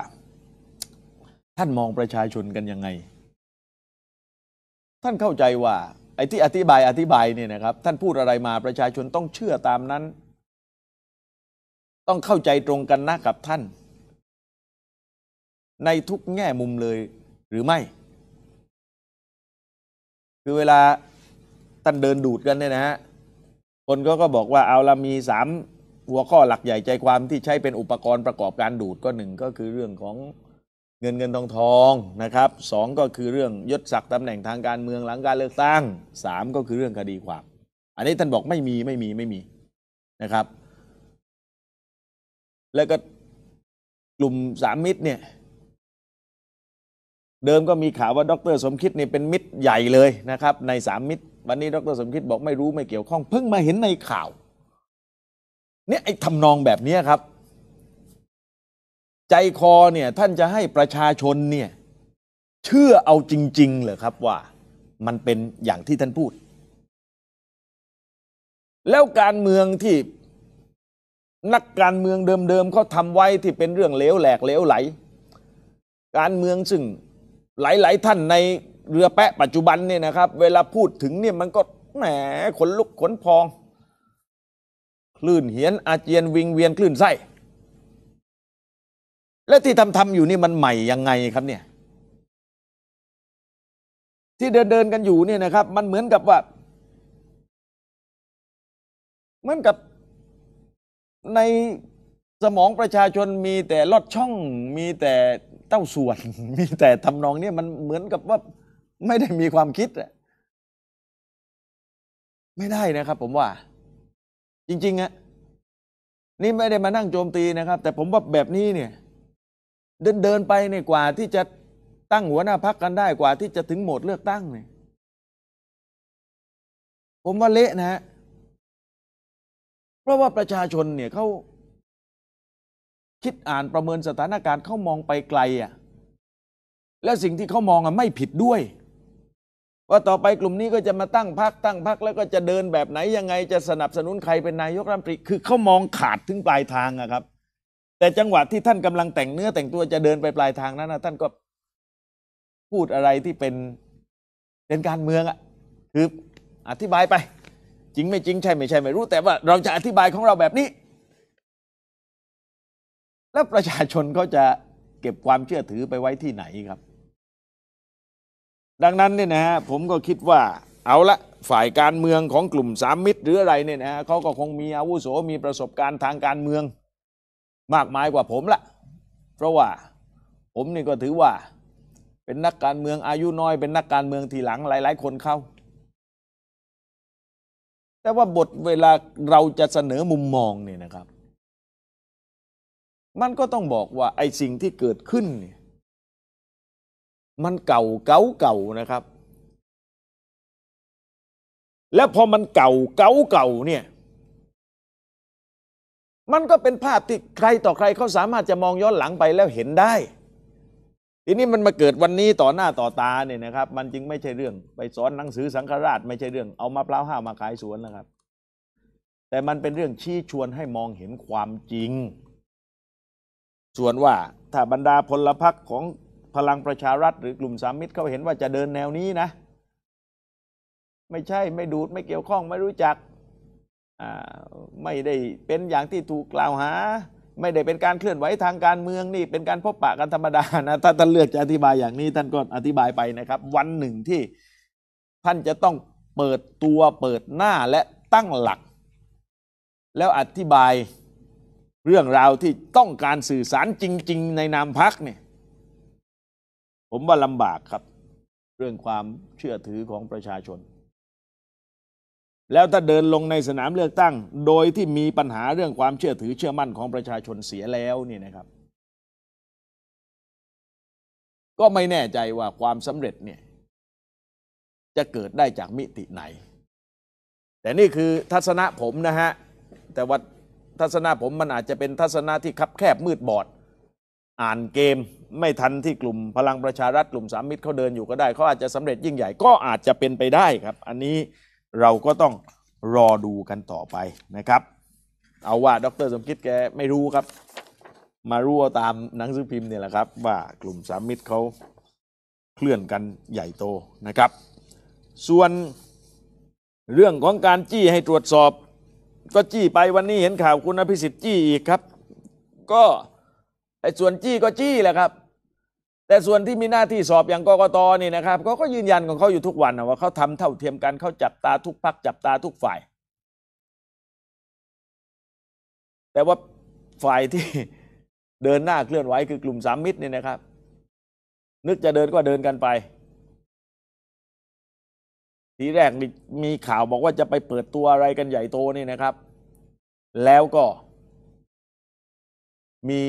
ท่านมองประชาชนกันยังไง ท่านเข้าใจว่า ไอ้ที่อธิบายอธิบายเนี่ยนะครับ ท่านพูดอะไรมาประชาชนต้องเชื่อตามนั้น ต้องเข้าใจตรงกันนะกับท่าน ในทุกแง่มุมเลยหรือไม่ คือเวลาท่านเดินดูดกันเนี่ยนะฮะ คนก็ก็บอกว่าเอาละมีสามหัวข้อหลักใหญ่ใจความที่ใช้เป็นอุปกรณ์ประกอบการดูดก็หนึ่งก็คือเรื่องของเงินเงินทองทองนะครับสองก็คือเรื่องยศศักดิ์ตำแหน่งทางการเมืองหลังการเลือกตั้งสามก็คือเรื่องคดีความ อันนี้ท่านบอกไม่มีไม่มีไม่มีนะครับ แล้วก็กลุ่มสามมิตรเนี่ยเดิมก็มีข่าวว่าดร สมคิดนี่เป็นมิตรใหญ่เลยนะครับ ในสามมิตร วันนี้ ดร สมคิดบอกไม่รู้ไม่เกี่ยวข้องเพิ่งมาเห็นในข่าว เนี่ยไอ้ทำนองแบบนี้ครับ ใจคอเนี่ยท่านจะให้ประชาชนเนี่ยเชื่อเอาจริง ๆเหรอครับว่ามันเป็นอย่างที่ท่านพูด แล้วการเมืองที่นักการเมืองเดิมๆเขาทำไว้ที่เป็นเรื่องเลวแหลกเลวไหล การเมืองซึ่งหลายๆท่านในเรือแปะปัจจุบันเนี่ยนะครับ เวลาพูดถึงเนี่ยมันก็แหมขนลุกขนพอง คลื่นเหียนอาเจียนวิงเวียนคลื่นไส้และที่ทำทำอยู่นี่มันใหม่ยังไงครับเนี่ย ที่เดินเดินกันอยู่เนี่ยนะครับมันเหมือนกับว่า เหมือนกับในสมองประชาชนมีแต่ลอดช่องมีแต่เต้าส่วนมีแต่ทำนองเนี่ยมันเหมือนกับว่าไม่ได้มีความคิดอะไม่ได้นะครับ ผมว่า จริงๆอะนี่ไม่ได้มานั่งโจมตีนะครับ แต่ผมว่าแบบนี้เนี่ย เดินเดินไปเนี่ยกว่าที่จะตั้งหัวหน้าพักกันได้กว่า ที่จะถึงโหมดเลือกตั้งเนี่ยผมว่าเละนะฮะเพราะว่าประชาชนเนี่ยเขาคิดอ่านประเมินสถานการณ์เขามองไปไกลอ่ะและสิ่งที่เขามองอ่ะไม่ผิดด้วย ว่าต่อไปกลุ่มนี้ก็จะมาตั้งพักตั้งพักแล้วก็จะเดินแบบไหนยังไง จะสนับสนุนใครเป็นนายกรัฐมนตรีคือเขามองขาดถึงปลายทางอะครับ แต่จังหวะที่ท่านกำลังแต่งเนื้อแต่งตัวจะเดินไปปลายทางนั้นนะท่านก็พูดอะไรที่เป็นเป็นการเมืองอะคืออธิบายไป จริงไม่จริงใช่ไม่ใช่ไม่รู้ แต่ว่าเราจะอธิบายของเราแบบนี้แล้วประชาชนเขาจะเก็บความเชื่อถือไปไว้ที่ไหนครับ ดังนั้นเนี่ยนะฮะผมก็คิดว่าเอาละฝ่ายการเมืองของกลุ่มสามมิตร หรืออะไรเนี่ยนะฮะเขาก็คงมีอาวุโสมีประสบการณ์ทางการเมืองมากมายกว่าผมละเพราะว่าผมนี่ก็ถือว่าเป็นนักการเมืองอายุน้อย เป็นนักการเมืองทีหลังหลาย ๆ คนเข้า แต่ว่าบทเวลาเราจะเสนอมุมมองเนี่ยนะครับมันก็ต้องบอกว่าไอ้สิ่งที่เกิดขึ้นเนี่ย มันเก่าเก่าเก่านะครับ และพอมันเก่าเก่าเก่าเนี่ย มันก็เป็นภาพที่ใครต่อใครเขาสามารถจะมองย้อนหลังไปแล้วเห็นได้ ทีนี้มันมาเกิดวันนี้ต่อหน้าต่อตาเนี่ยนะครับมันจึงไม่ใช่เรื่อง ไปสอนหนังสือสังฆราชไม่ใช่เรื่อง เอามเพล้าห้ามาขายสวนนะครับ แต่มันเป็นเรื่องชี้ชวนให้มองเห็นความจริงส่วนว่าถ้าบรรดาพลพรรคของพลังประชารัฐ หรือกลุ่มสามมิตรเขาเห็นว่าจะเดินแนวนี้นะ ไม่ใช่ไม่ดูดไม่เกี่ยวข้อง ไม่รู้จักไม่ได้เป็นอย่างที่ถูกกล่าวหา ไม่ได้เป็นการเคลื่อนไหวทางการเมืองนี่เป็นการพบปะกันธรรมดานะถ้าท่านเลือกจะอธิบายอย่างนี้ ท่านก็อธิบายไปนะครับ วันหนึ่งที่ท่านจะต้องเปิดตัวเปิดหน้าและตั้งหลัก แล้วอธิบายเรื่องราวที่ต้องการสื่อสารจริง ๆ ในนามพักเนี่ยผมว่าลำบากครับเรื่องความเชื่อถือของประชาชน แล้วถ้าเดินลงในสนามเลือกตั้ง โดยที่มีปัญหาเรื่องความเชื่อถือเชื่อมั่นของประชาชนเสียแล้วนี่นะครับ ก็ไม่แน่ใจว่าความสำเร็จเนี่ยจะเกิดได้จากมิติไหน แต่นี่คือทัศนะผมนะฮะแต่ว่าทัศนะผมมันอาจจะเป็นทัศนะที่คับแคบมืดบอด อ่านเกม ไม่ทันที่กลุ่มพลังประชารัฐกลุ่มสามมิตรเขาเดินอยู่ก็ได้เขาอาจจะสำเร็จยิ่งใหญ่ก็อาจจะเป็นไปได้ครับ อันนี้เราก็ต้องรอดูกันต่อไปนะครับ เอาว่าดรสมคิดแกไม่รู้ครับ มารู้ตามหนังสือพิมพ์เนี่ยแหละครับ ว่ากลุ่มสามมิตรเขาเคลื่อนกันใหญ่โตนะครับ ส่วนเรื่องของการจี้ให้ตรวจสอบก็จี้ไปวันนี้เห็นข่าวคุณอภิสิทธิ์จี้อีกครับ ก็ไอ้ส่วนจี้ก็จี้แหละครับ แต่ส่วนที่มีหน้าที่สอบอย่างกกตนี่นะครับเขาก็ยืนยันของเขาอยู่ทุกวันนะว่าเขาทำเท่าเทียมกันเขาจับตาทุกพักจับตาทุกฝ่าย แต่ว่าฝ่ายที่เดินหน้าเคลื่อนไหวคือกลุ่มสามมิตรนี่นะครับ นึกจะเดินก็เดินกันไปทีแรกมีข่าวบอกว่าจะไปเปิดตัวอะไรกันใหญ่โตนี่นะครับ แล้วก็มี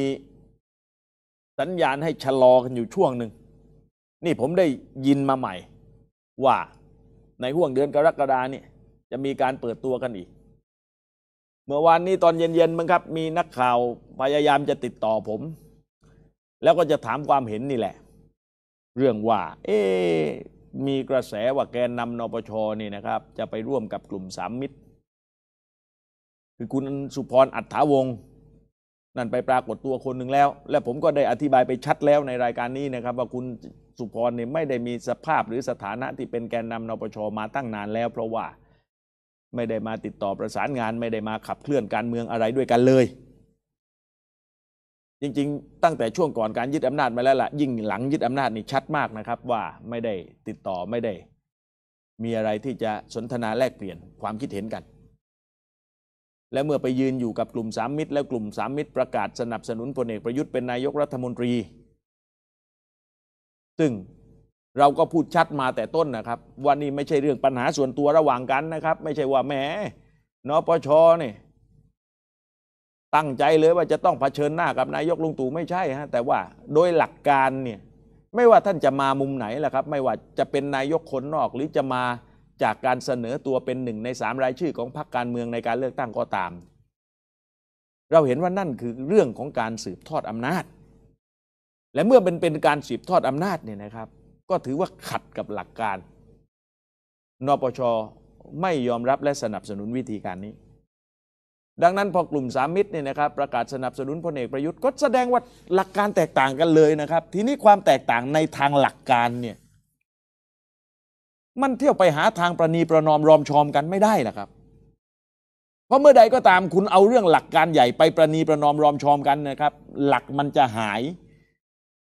สัญญาณให้ชะลอกันอยู่ช่วงหนึ่ง นี่ผมได้ยินมาใหม่ว่าในห่วงเดือนกรกฎาเนี่ยจะมีการเปิดตัวกันอีกเมื่อวานนี้ตอนเย็นๆมั้งครับมีนักข่าวพยายามจะติดต่อผม แล้วก็จะถามความเห็นนี่แหละเรื่องว่า เอ๊มีกระแสว่าแกนนำนปชนี่นะครับ จะไปร่วมกับกลุ่มสามมิตร คือคุณสุพรอัฏฐาวงศ์นั่นไปปรากฏตัวคนหนึ่งแล้ว และผมก็ได้อธิบายไปชัดแล้วในรายการนี้นะครับ ว่าคุณสุพรเนี่ยไม่ได้มีสภาพหรือสถานะที่เป็นแกนนำนปชมาตั้งนานแล้ว เพราะว่าไม่ได้มาติดต่อประสานงานไม่ได้มาขับเคลื่อนการเมืองอะไรด้วยกันเลยจริงๆ ตั้งแต่ช่วงก่อนการยึดอำนาจมาแล้วละ่ะ ยิ่งหลังยึดอำนาจนี่ชัดมากนะครับว่าไม่ได้ติดต่อไม่ได้ มีอะไรที่จะสนทนาแลกเปลี่ยนความคิดเห็นกัน และเมื่อไปยืนอยู่กับกลุ่มสามมิตร แล้วกลุ่มสามมิตรประกาศสนับสนุนพลเอกประยุทธ์เป็นนายกรัฐมนตรี ซึ่งเราก็พูดชัดมาแต่ต้นนะครับว่านี่ไม่ใช่เรื่องปัญหาส่วนตัวระหว่างกันนะครับ ไม่ใช่ว่าแหมนปชเนี่ยตั้งใจเลยว่าจะต้องเผชิญหน้ากับนายกลุงตู่ไม่ใช่ฮะแต่ว่าโดยหลักการเนี่ยไม่ว่าท่านจะมามุมไหนแหละครับ ไม่ว่าจะเป็นนายกคนนอกหรือจะมาจากการเสนอตัวเป็นหนึ่งในสามรายชื่อของพรรคการเมืองในการเลือกตั้งก็ตาม เราเห็นว่านั่นคือเรื่องของการสืบทอดอำนาจ และเมื่อเป็นเป็นการสืบทอดอำนาจเนี่ยนะครับ ก็ถือว่าขัดกับหลักการนปชไม่ยอมรับและสนับสนุนวิธีการนี้ดังนั้นพอกลุ่มสามมิตรเนี่ยนะครับประกาศสนับสนุนพลเอกประยุทธ์ก็แสดงว่าหลักการแตกต่างกันเลยนะครับ ทีนี้ความแตกต่างในทางหลักการเนี่ย มันเที่ยวไปหาทางประนีประนอมรอมชอมกันไม่ได้นะครับ เพราะเมื่อใดก็ตามคุณเอาเรื่องหลักการใหญ่ไปประนีประนอมรอมชอมกันนะครับ หลักมันจะหาย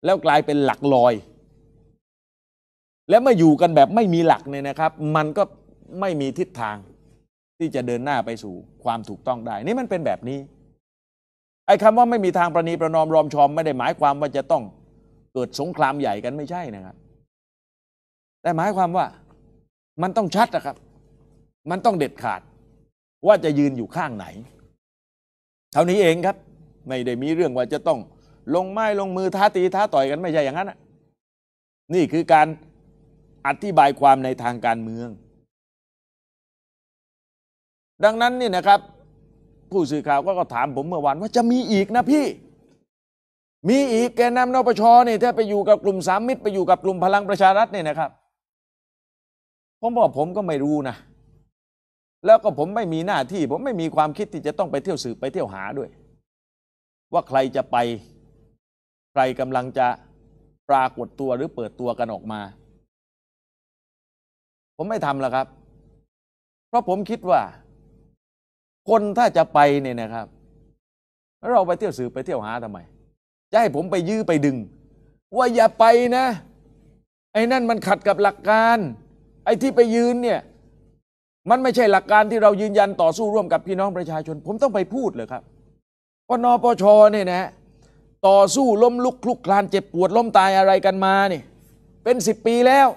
แล้วกลายเป็นหลักลอย และเมื่ออยู่กันแบบไม่มีหลักเนี่ยนะครับ มันก็ไม่มีทิศทางที่จะเดินหน้าไปสู่ความถูกต้องได้ นี่มันเป็นแบบนี้ไอ้คำว่าไม่มีทางประนีประนอมรอมชอมไม่ได้หมายความว่าจะต้องเกิดสงครามใหญ่กันไม่ใช่นะครับ แต่หมายความว่ามันต้องชัดนะครับ มันต้องเด็ดขาดว่าจะยืนอยู่ข้างไหน เท่านี้เองครับ ไม่ได้มีเรื่องว่าจะต้องลงไม้ลงมือท้าตีท้าต่อยกันไม่ใช่อย่างนั้นนี่คือการอธิบายความในทางการเมืองดังนั้นนี่นะครับ ผู้สื่อข่าวก็ถามผมเมื่อวานว่าจะมีอีกนะพี่ มีอีกแกนนำนปชเนี่ยถ้าไปอยู่กับกลุ่มสามมิตรไปอยู่กับกลุ่มพลังประชารัฐเนี่ยนะครับผมบอกผมก็ไม่รู้นะแล้วก็ผมไม่มีหน้าที่ ผมไม่มีความคิดที่จะต้องไปเที่ยวสืบไปเที่ยวหาด้วย ว่าใครจะไปใครกำลังจะปรากฏตัวหรือเปิดตัวกันออกมา ผมไม่ทำแล้วครับ เพราะผมคิดว่าคนถ้าจะไปเนี่ยนะครับแล้วเราไปเที่ยวสื่อไปเที่ยวหาทำไม จะให้ผมไปยื้อ ไปดึง ว่าอย่าไปนะ ไอ้นั่นมันขัดกับหลักการ ไอ้ที่ไปยืนเนี่ยมันไม่ใช่หลักการที่เรายืนยันต่อสู้ร่วมกับพี่น้องประชาชน ผมต้องไปพูดเลยครับานปชเนี่ยนะ ต่อสู้ล้มลุกคลุกคลานเจ็บปวดล้มตายอะไรกันมาเนี่ยเป็นสิบปีแล้ว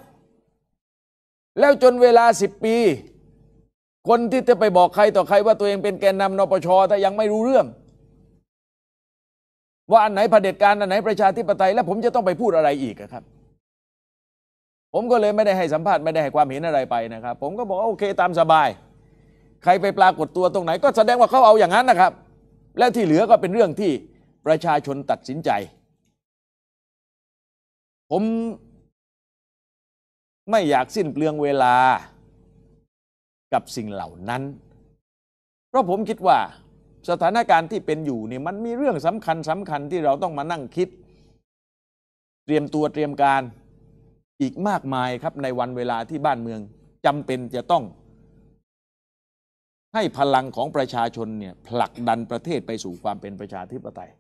แล้วจนเวลาสิบปีคนที่จะไปบอกใครต่อใครว่าตัวเองเป็นแกนนำนปชถ้ายังไม่รู้เรื่อง ว่าอันไหนเผด็จการ อันไหนประชาธิปไตยแล้วผมจะต้องไปพูดอะไรอีกครับ ผมก็เลยไม่ได้ให้สัมภาษณ์ไม่ได้ให้ความเห็นอะไรไปนะครับ ผมก็บอกโอเคตามสบาย ใครไปปรากฏตัวตรงไหนก็แสดงว่าเขาเอาอย่างนั้นนะครับ และที่เหลือก็เป็นเรื่องที่ประชาชนตัดสินใจ ผม ไม่อยากสิ้นเปลืองเวลากับสิ่งเหล่านั้น เพราะผมคิดว่าสถานการณ์ที่เป็นอยู่เนี่ยมันมีเรื่องสำคัญสำคัญที่เราต้องมานั่งคิด เตรียมตัวเตรียมการอีกมากมายครับในวันเวลาที่บ้านเมืองจำเป็นจะต้อง ให้พลังของประชาชนเนี่ยผลักดันประเทศไปสู่ความเป็นประชาธิปไตย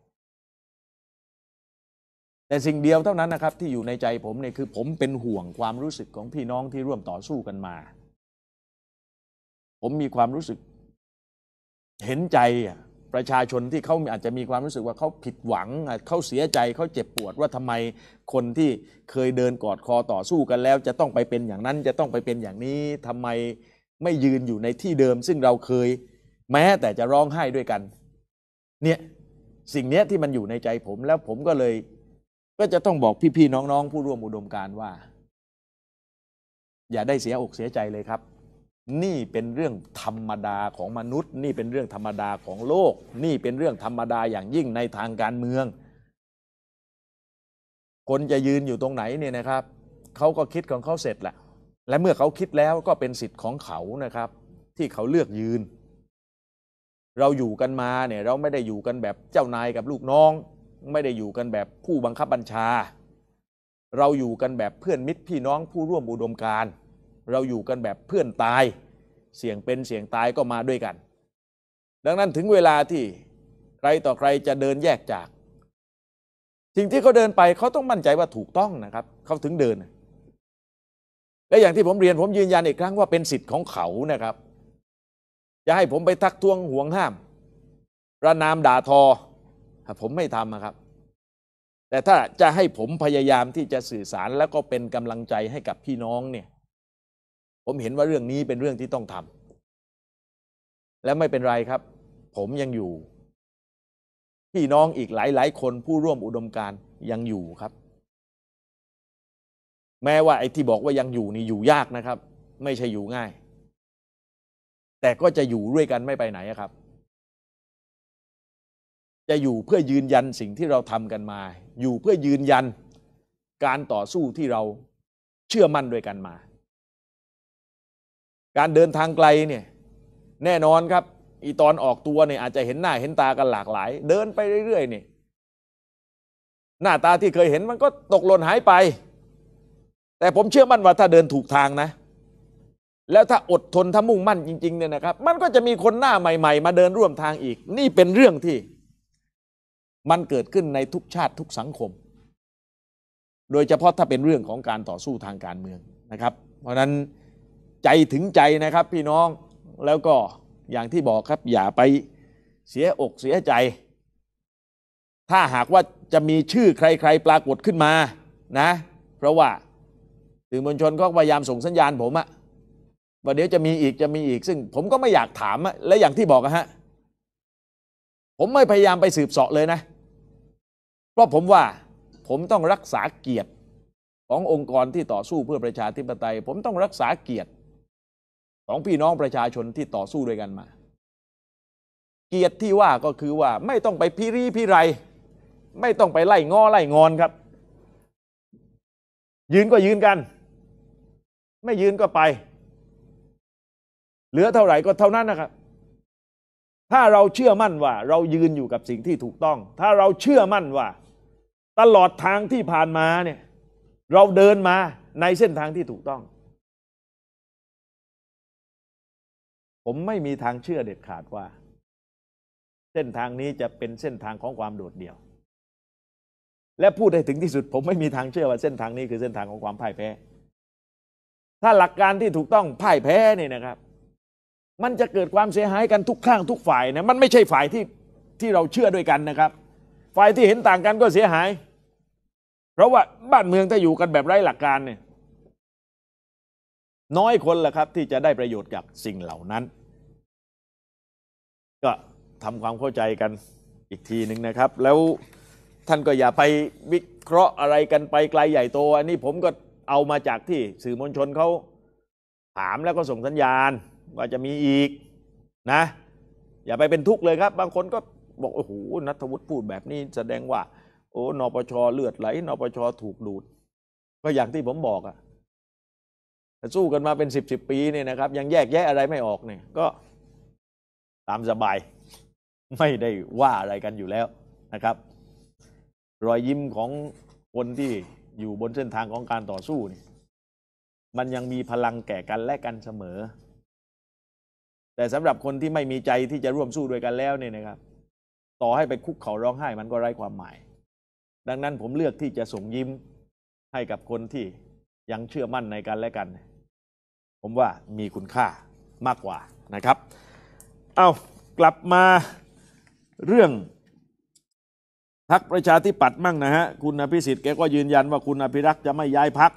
แต่สิ่งเดียวเท่านั้นนะครับที่อยู่ในใจผมเนี่ยคือผมเป็นห่วงความรู้สึกของพี่น้องที่ร่วมต่อสู้กันมาผมมีความรู้สึก เห็นใจประชาชนที่เขาอาจจะมีความรู้สึกว่าเขาผิดหวังเขาเสียใจเขาเจ็บปวดว่าทำไมคนที่เคยเดินกอดคอต่อสู้กันแล้ว จะต้องไปเป็นอย่างนั้นจะต้องไปเป็นอย่างนี้ ทำไมไม่ยืนอยู่ในที่เดิม ซึ่งเราเคยแม้แต่จะร้องไห้ด้วยกัน เนี่ยสิ่งนี้ที่มันอยู่ในใจผมแล้วผมก็เลย ก็จะต้องบอกพี่ๆน้องๆผู้ร่วมอุดมการว่า อย่าได้เสียอกเสียใจเลยครับนี่เป็นเรื่องธรรมดาของมนุษย์ นี่เป็นเรื่องธรรมดาของโลก นี่เป็นเรื่องธรรมดาอย่างยิ่งในทางการเมือง คนจะยืนอยู่ตรงไหนเนี่ยนะครับ เขาก็คิดของเขาเสร็จแหละและเมื่อเขาคิดแล้วก็เป็นสิทธิ์ของเขานะครับ ที่เขาเลือกยืน เราอยู่กันมาเนี่ยเราไม่ได้อยู่กันแบบเจ้านายกับลูกน้อง ไม่ได้อยู่กันแบบผู้บังคับบัญชา เราอยู่กันแบบเพื่อนมิตรพี่น้องผู้ร่วมอุดมการณ์เราอยู่กันแบบเพื่อนตายเสี่ยงเป็นเสี่ยงตายก็มาด้วยกัน ดังนั้นถึงเวลาที่ใครต่อใครจะเดินแยกจาก สิ่งที่เขาเดินไปเขาต้องมั่นใจว่าถูกต้องนะครับเขาถึงเดิน และอย่างที่ผมเรียนผมยืนยันอีกครั้งว่าเป็นสิทธิ์ของเขานะครับ จะให้ผมไปทักท้วงห่วงห้ามประนามด่าทอผมไม่ทำนะครับ แต่ถ้าจะให้ผมพยายามที่จะสื่อสารแล้วก็เป็นกำลังใจให้กับพี่น้องเนี่ยผมเห็นว่าเรื่องนี้เป็นเรื่องที่ต้องทำและไม่เป็นไรครับ ผมยังอยู่ พี่น้องอีกหลาย ๆ คนผู้ร่วมอุดมการยังอยู่ครับ แม้ว่าไอ้ที่บอกว่ายังอยู่นี่อยู่ยากนะครับ ไม่ใช่อยู่ง่าย แต่ก็จะอยู่ด้วยกันไม่ไปไหนครับ จะอยู่เพื่อยืนยันสิ่งที่เราทำกันมา อยู่เพื่อยืนยันการต่อสู้ที่เราเชื่อมั่นด้วยกันมาการเดินทางไกลเนี่ยแน่นอนครับอีตอนออกตัวเนี่ยอาจจะเห็นหน้า เห็นตากันหลากหลาย เดินไปเรื่อยๆนี่หน้าตาที่เคยเห็นมันก็ตกหล่นหายไป แต่ผมเชื่อมั่นว่าถ้าเดินถูกทางนะ แล้วถ้าอดทนถ้ามุ่งมั่นจริงๆเนี่ยนะครับ มันก็จะมีคนหน้าใหม่ๆ มาเดินร่วมทางอีก นี่เป็นเรื่องที่มันเกิดขึ้นในทุกชาติทุกสังคม โดยเฉพาะถ้าเป็นเรื่องของการต่อสู้ทางการเมืองนะครับ เพราะนั้นใจถึงใจนะครับพี่น้องแล้วก็อย่างที่บอกครับ อย่าไปเสียอกเสียใจ ถ้าหากว่าจะมีชื่อใคร ๆ ปรากฏขึ้นมานะ เพราะว่าสื่อมวลชนก็พยายามส่งสัญญาณผมอะว่าเดี๋ยวจะมีอีกจะมีอีกซึ่งผมก็ไม่อยากถาม และอย่างที่บอกฮะผมไม่พยายามไปสืบเสาะเลยนะเพราะผมว่าผมต้องรักษาเกียรติขององค์กรที่ต่อสู้เพื่อประชาธิปไตย ผมต้องรักษาเกียรติของพี่น้องประชาชนที่ต่อสู้ด้วยกันมา เกียรติที่ว่าก็คือว่า ไม่ต้องไปพิรีพิไร ไม่ต้องไปไล่งอไล่งอนครับ ยืนก็ยืนกัน ไม่ยืนก็ไป เหลือเท่าไหร่ก็เท่านั้นนะครับ ถ้าเราเชื่อมั่นว่า เรายืนอยู่กับสิ่งที่ถูกต้อง ถ้าเราเชื่อมั่นว่า ตลอดทางที่ผ่านมาเนี่ย เราเดินมาในเส้นทางที่ถูกต้องผมไม่มีทางเชื่อเด็ดขาดว่า เส้นทางนี้จะเป็นเส้นทางของความโดดเดี่ยว และพูดได้ถึงที่สุดผมไม่มีทางเชื่อว่าเส้นทางนี้คือเส้นทางของความพ่ายแพ้ ถ้าหลักการที่ถูกต้องพ่ายแพ้นี่นะครับ มันจะเกิดความเสียหายกันทุกข้างทุกฝ่ายนะ มันไม่ใช่ฝ่ายที่ที่เราเชื่อด้วยกันนะครับ ฝ่ายที่เห็นต่างกันก็เสียหาย เพราะว่าบ้านเมืองถ้าอยู่กันแบบไร้หลักการเนี่ยน้อยคนแหละครับที่จะได้ประโยชน์จากสิ่งเหล่านั้นก็ทำความเข้าใจกันอีกทีหนึ่งนะครับ แล้วท่านก็อย่าไปวิเคราะห์อะไรกันไปไกลใหญ่โต อันนี้ผมก็เอามาจากที่สื่อมวลชนเขา ถามแล้วก็ส่งสัญญาณว่าจะมีอีกนะ อย่าไปเป็นทุกข์เลยครับ บางคนก็บอก โอ้โหนัทวุฒิพูดแบบนี้แสดงว่า โอ้ นปชเลือดไหลนปชถูกดูด ก็อย่างที่ผมบอกอะสู้กันมาเป็นสิบสิบปีเนี่ยนะครับ ยังแยกแยะอะไรไม่ออกเนี่ยก็ตามสบายไม่ได้ว่าอะไรกันอยู่แล้วนะครับ รอยยิ้มของคนที่อยู่บนเส้นทางของการต่อสู้นี่มันยังมีพลังแก่กันและกันเสมอ แต่สำหรับคนที่ไม่มีใจที่จะร่วมสู้ด้วยกันแล้วเนี่ยนะครับ ต่อให้ไปคุกเข่าร้องไห้มันก็ไร้ความหมาย ดังนั้นผมเลือกที่จะส่งยิ้มให้กับคนที่ยังเชื่อมั่นในกันและกัน ผมว่ามีคุณค่ามากกว่านะครับเอากลับมาเรื่องพักประชาธิปัตย์มั่งนะฮะคุณอภิสิทธิ์แกก็ยืนยันว่าคุณอภิรักษ์จะไม่ย้ายพัก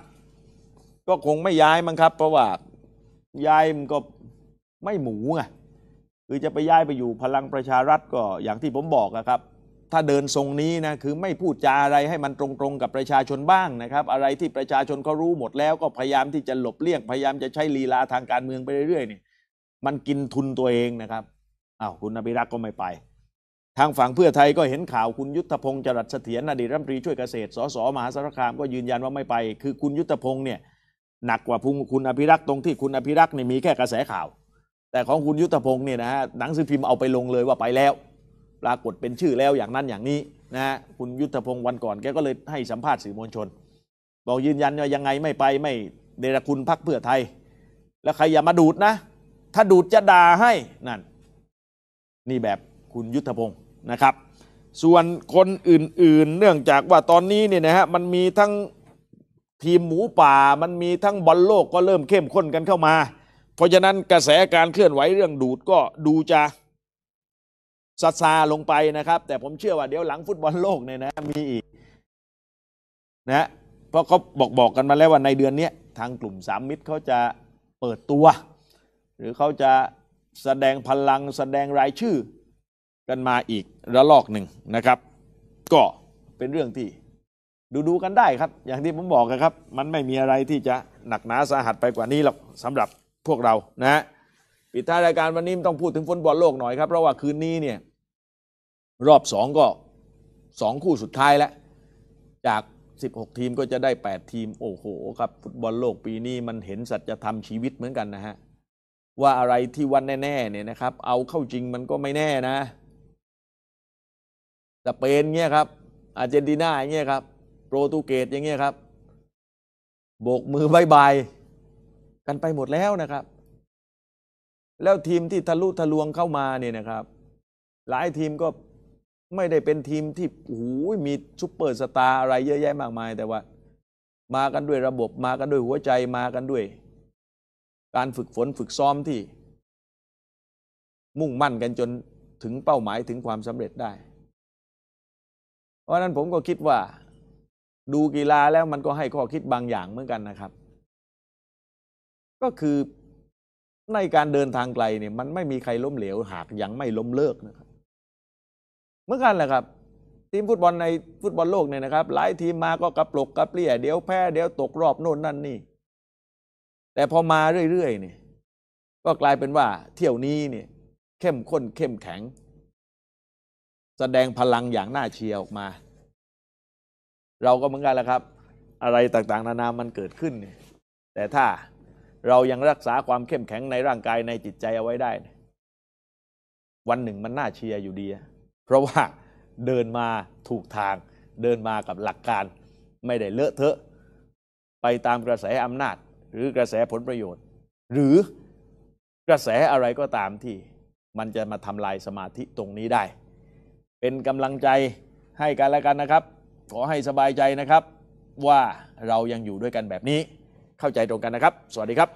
ก็คงไม่ย้ายมั้งครับเพราะว่าย้ายมันก็ไม่หมูไงคือจะไปย้ายไปอยู่พลังประชารัฐก็อย่างที่ผมบอกนะครับถ้าเดินทรงนี้นะคือไม่พูดจาอะไรให้มันตรงๆกับประชาชนบ้างนะครับอะไรที่ประชาชนเขารู้หมดแล้ว ก็พยายามที่จะหลบเลี่ยงพยายามจะใช้ลีลาทางการเมืองไปเรื่อยๆเนี่ยมันกินทุนตัวเองนะครับอา้าว คุณอภิรักษ์ก็ไม่ไป ทางฝั่งเพื่อไทยก็เห็นข่าวคุณยุทธพงศ์จรัสเสถียรอดีตรัฐมนตรีช่วยเกษตร สสมหาสารคามก็ยืนยันว่าไม่ไป คือคุณยุทธพงศ์เนี่ยหนักกว่าพุงคุณอภิรักษ์ตรงที่คุณอภิรักษ์เนี่ยมีแค่กระแสข่าว แต่ของคุณยุทธพงศ์เนี่ยนะฮะหนังสือพิมพ์เอาไปลงเลยว่าไปแล้ว ปรากฏเป็นชื่อแล้วอย่างนั้นอย่างนี้นะฮะคุณยุทธพงศ์วันก่อนแกก็เลยให้สัมภาษณ์สื่อมวลชน บอกยืนยันว่ายังไงไม่ไปไม่เดรคุณพักเพื่อไทย แล้วใครอย่ามาดูดนะถ้าดูดจะด่าให้ นั่น นี่แบบคุณยุทธพงศ์นะครับ ส่วนคนอื่น ๆ เนื่องจากว่าตอนนี้เนี่ยนะฮะมันมีทั้งทีมหมูป่า มันมีทั้งบอลโลกก็เริ่มเข้มข้นกันเข้ามา เพราะฉะนั้นกระแสการเคลื่อนไหวเรื่องดูดก็ดูจะซาซาลงไปนะครับ แต่ผมเชื่อว่าเดี๋ยวหลังฟุตบอลโลกเนี่ยนะมีอีก นะ เพราะเขาบอกบอกกันมาแล้วว่าในเดือนนี้ทางกลุ่มสามมิตรเขาจะเปิดตัวหรือเขาจะแสดงพลังแสดงรายชื่อกันมาอีกระลอกหนึ่งนะครับ ก็เป็นเรื่องที่ดูดูกันได้ครับ อย่างที่ผมบอกกันครับ มันไม่มีอะไรที่จะหนักหนาสาหัสไปกว่านี้หรอกสำหรับพวกเรานะฮะปิดท้ายรายการวันนี้ต้องพูดถึงฟุตบอลโลกหน่อยครับเพราะว่าคืนนี้เนี่ย รอบสองก็สองคู่สุดท้ายแล้ว จาก16ทีมก็จะได้8ทีมโอ้โหครับฟุตบอลโลกปีนี้มันเห็นสัจธรรมชีวิตเหมือนกันนะฮะว่าอะไรที่วันแน่ ๆเนี่ยนะครับ เอาเข้าจริงมันก็ไม่แน่นะสเปนเงี้ยครับอาร์เจนตินาอย่างเงี้ยครับโปรตุเกสอย่างเงี้ยครับโบกมือบายบายกันไปหมดแล้วนะครับ แล้วทีมที่ทะลุทะลวงเข้ามาเนี่ยนะครับ หลายทีมก็ไม่ได้เป็นทีมที่โอ้หมีซุปเปอร์สตาร์อะไรเยอะแยะมากมาย แต่ว่ามากันด้วยระบบมากันด้วยหัวใจมากันด้วยการฝึกฝนฝึกซ้อมที่ มุ่งมั่นกันจนถึงเป้าหมายถึงความสำเร็จได้ เพราะนั้นผมก็คิดว่า ดูกีฬาแล้วมันก็ให้ข้อคิดบางอย่างเหมือนกันนะครับ ก็คือในการเดินทางไกลเนี่ย มันไม่มีใครล้มเหลวหากยังไม่ล้มเลิกนะครับเหมือนกันแหละครับ ทีมฟุตบอลในฟุตบอลโลกเนี่ยนะครับ หลายทีมมาก็กระปลกกระเปรี้ยเดี๋ยวแพ้เดี๋ยวตกรอบโน่นนั่นนี่แต่พอมาเรื่อยๆเนี่ยก็กลายเป็นว่าเที่ยวนี้เนี่ยเข้มข้นเข้มแข็ง แสดงพลังอย่างน่าเชียร์ออกมา เราก็เหมือนกันแหละครับ อะไรต่างๆ นานามันเกิดขึ้น แต่ถ้าเรายังรักษาความเข้มแข็งในร่างกายในจิตใจเอาไว้ได้วันหนึ่งมันน่าเชียร์อยู่ดีเพราะว่าเดินมาถูกทางเดินมากับหลักการไม่ได้เลอะเทอะ ไปตามกระแสอำนาจหรือกระแสผลประโยชน์ หรือกระแสอะไรก็ตามที่มันจะมาทำลายสมาธิตรงนี้ได้ เป็นกำลังใจให้กันและกันนะครับ ขอให้สบายใจนะครับว่าเรายังอยู่ด้วยกันแบบนี้ เข้าใจตรงกันนะครับ สวัสดีครับ